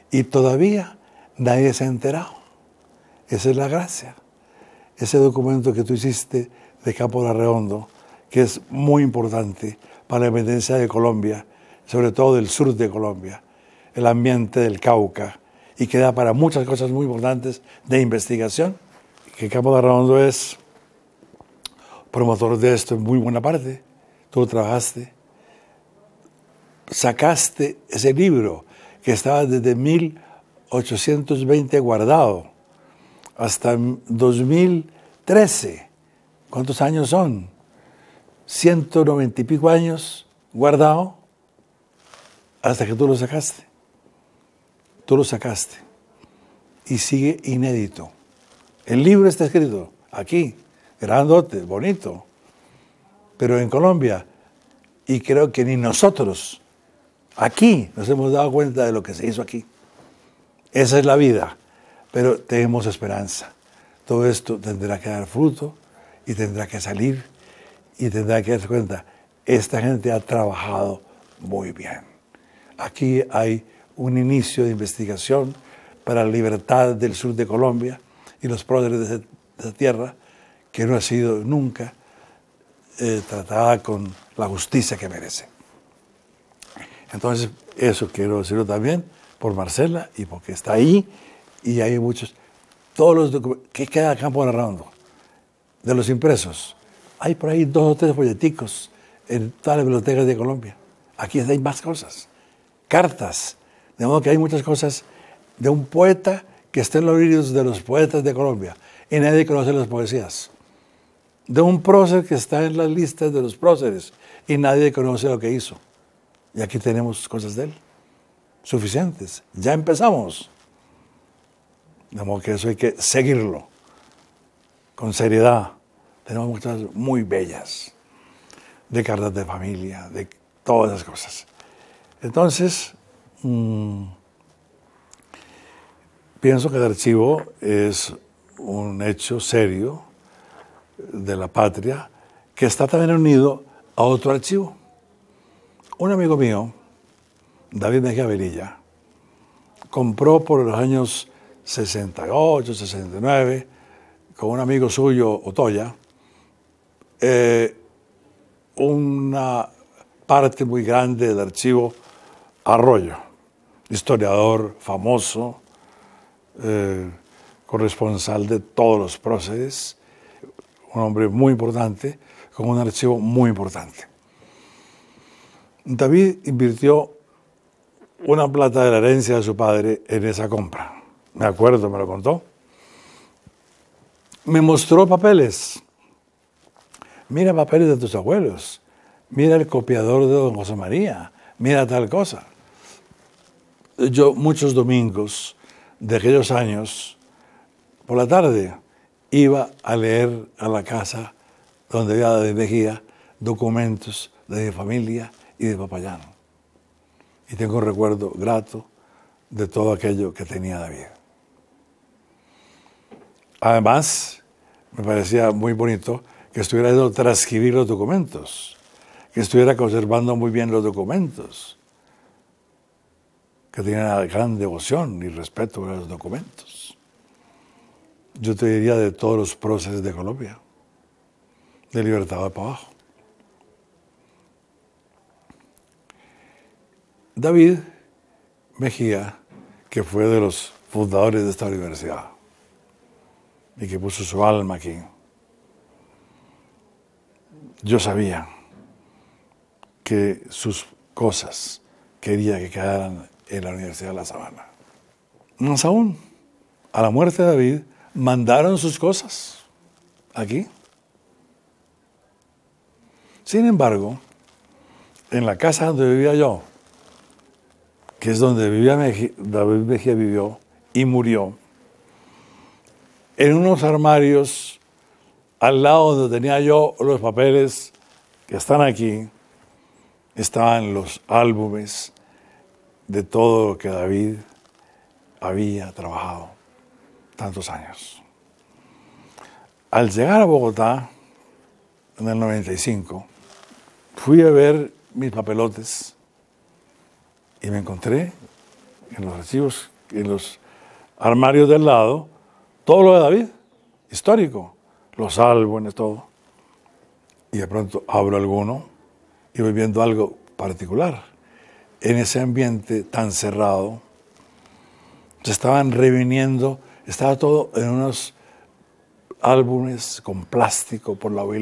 Y todavía nadie se ha enterado. Esa es la gracia. Ese documento que tú hiciste de Capo de Arredondo, que es muy importante para la independencia de Colombia, sobre todo del sur de Colombia, el ambiente del Cauca, y que da para muchas cosas muy importantes de investigación, que Capo de Arredondo es promotor de esto en muy buena parte. Tú trabajaste sacaste ese libro que estaba desde 1820 guardado hasta 2013. ¿Cuántos años son? 190 y pico años guardado hasta que tú lo sacaste. Tú lo sacaste. Y sigue inédito. El libro está escrito aquí, grandote, bonito, pero en Colombia. Y creo que ni nosotros Aquí nos hemos dado cuenta de lo que se hizo aquí. Esa es la vida, pero tenemos esperanza. Todo esto tendrá que dar fruto y tendrá que salir y tendrá que darse cuenta, esta gente ha trabajado muy bien. Aquí hay un inicio de investigación para la libertad del sur de Colombia y los próceres de esa tierra que no ha sido nunca eh, tratada con la justicia que merecen. Entonces, eso quiero decirlo también por Marcela y porque está ahí y hay muchos. Todos los documentos. ¿Qué queda Campo Narrando? De los impresos. Hay por ahí dos o tres folleticos en todas las bibliotecas de Colombia. Aquí hay más cosas. Cartas. De modo que hay muchas cosas de un poeta que está en los libros de los poetas de Colombia y nadie conoce las poesías. De un prócer que está en las listas de los próceres y nadie conoce lo que hizo. Y aquí tenemos cosas de él, suficientes. Ya empezamos. De que eso hay que seguirlo con seriedad. Tenemos muchas muy bellas de cartas de familia, de todas las cosas. Entonces, mm, pienso que el archivo es un hecho serio de la patria que está también unido a otro archivo un amigo mío, David Mejía Velilla, compró por los años 68, 69, con un amigo suyo, Otoya, eh, una parte muy grande del archivo Arroyo, historiador famoso, eh, corresponsal de todos los próceres, un hombre muy importante, con un archivo muy importante. David invirtió una plata de la herencia de su padre en esa compra. Me acuerdo, me lo contó. Me mostró papeles. Mira papeles de tus abuelos. Mira el copiador de don José María. Mira tal cosa. Yo muchos domingos de aquellos años, por la tarde, iba a leer a la casa donde había de documentos de mi familia y de Papayano. Y tengo un recuerdo grato de todo aquello que tenía David. Además, me parecía muy bonito que estuviera a transcribir los documentos, que estuviera conservando muy bien los documentos, que tenía gran devoción y respeto por los documentos. Yo te diría de todos los próceres de Colombia, de Libertad para abajo. David Mejía, que fue de los fundadores de esta universidad y que puso su alma aquí. Yo sabía que sus cosas quería que quedaran en la Universidad de La Sabana. Más aún, a la muerte de David, mandaron sus cosas aquí. Sin embargo, en la casa donde vivía yo, que es donde vivía David Mejía vivió y murió, en unos armarios al lado donde tenía yo los papeles que están aquí, estaban los álbumes de todo lo que David había trabajado tantos años. Al llegar a Bogotá, en el 95, fui a ver mis papelotes y me encontré en los archivos, en los armarios del lado, todo lo de David, histórico, los álbumes, todo. Y de pronto abro alguno y voy viendo algo particular. En ese ambiente tan cerrado, se estaban reviniendo, estaba todo en unos álbumes con plástico por lado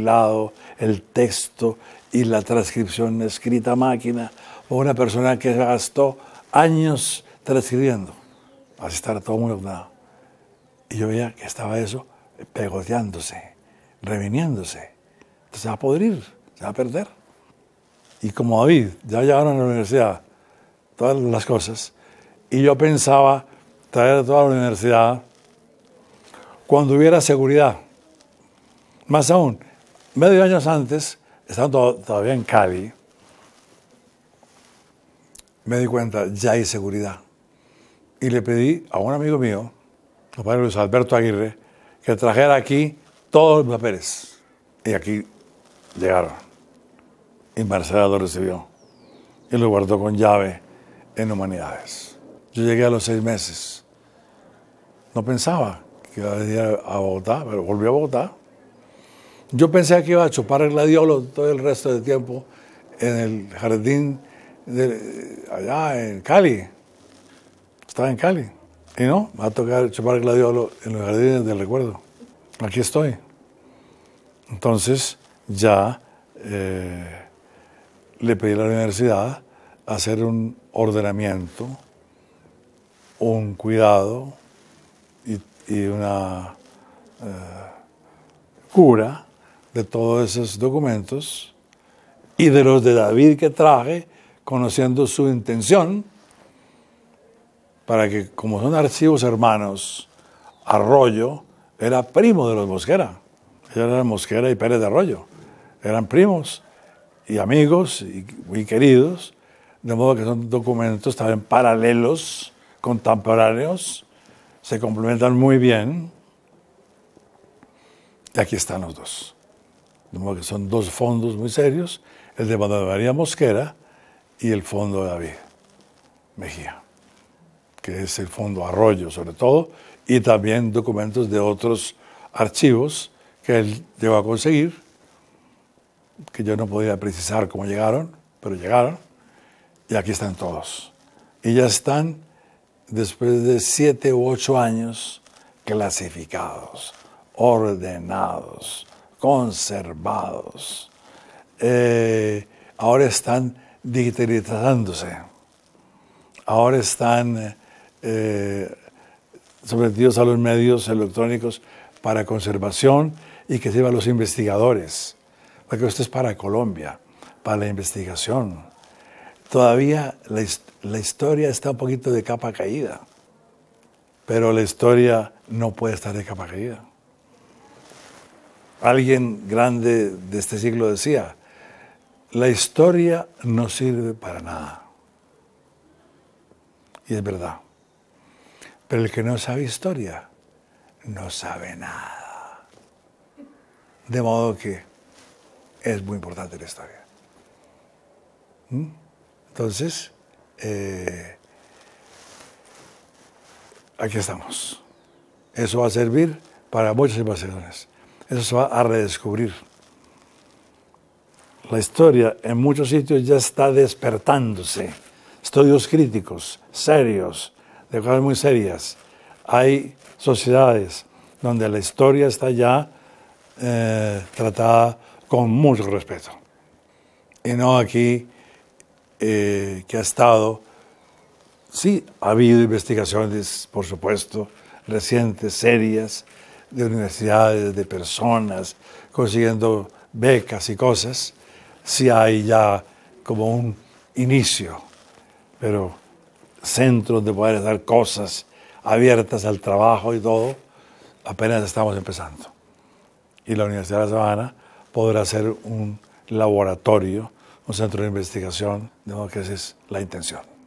y el texto y la transcripción escrita a máquina o una persona que gastó años transcribiendo. Así estar todo muy ordenado. Y yo veía que estaba eso pegoteándose, reviniéndose. Entonces se va a podrir, se va a perder. Y como David, ya llegaron a la universidad todas las cosas, y yo pensaba traer a toda la universidad cuando hubiera seguridad. Más aún, medio años antes, estaba todavía en Cali, me di cuenta, ya hay seguridad. Y le pedí a un amigo mío, el padre Luis Alberto Aguirre, que trajera aquí todos los papeles. Y aquí llegaron. Y Marcela lo recibió. Y lo guardó con llave en humanidades. Yo llegué a los seis meses. No pensaba que iba a venir a Bogotá, pero volví a Bogotá. Yo pensé que iba a chupar el gladiolo todo el resto del tiempo en el jardín allá en Cali. Estaba en Cali. Y no, va a tocar chupar gladiolo en los jardines del recuerdo. Aquí estoy. Entonces ya eh, le pedí a la universidad hacer un ordenamiento, un cuidado y, una eh, cura de todos esos documentos y de los de David que traje conociendo su intención, para que, como son archivos hermanos, Arroyo era primo de los Mosquera. era Mosquera y Pérez de Arroyo. Eran primos y amigos y, muy queridos, de modo que son documentos también paralelos, contemporáneos, se complementan muy bien. Y aquí están los dos. De modo que son dos fondos muy serios, el de Manuel María Mosquera, y el fondo de David Mejía, que es el fondo Arroyo sobre todo, y también documentos de otros archivos que él llegó a conseguir, que yo no podía precisar cómo llegaron, pero llegaron, y aquí están todos. Y ya están, después de siete u ocho años, clasificados, ordenados, conservados. Eh, ahora están digitalizándose. Ahora están eh, sometidos a los medios electrónicos para conservación y que sirvan los investigadores, porque esto es para Colombia, para la investigación. Todavía la historia está un poquito de capa caída, pero la historia no puede estar de capa caída. Alguien grande de este siglo decía, la historia no sirve para nada. Y es verdad. Pero el que no sabe historia no sabe nada. De modo que es muy importante la historia. ¿Mm? Entonces, eh, aquí estamos. Eso va a servir para muchas invasiones. Eso se va a redescubrir la historia en muchos sitios ya está despertándose. Estudios críticos, serios, de cosas muy serias. Hay sociedades donde la historia está ya eh, tratada con mucho respeto. Y no aquí eh, que ha estado, sí, ha habido investigaciones, por supuesto, recientes, serias, de universidades, de personas, consiguiendo becas y cosas, si hay ya como un inicio, pero centros de poder hacer cosas abiertas al trabajo y todo, apenas estamos empezando. Y la Universidad de La Sabana podrá ser un laboratorio, un centro de investigación, de modo que esa es la intención.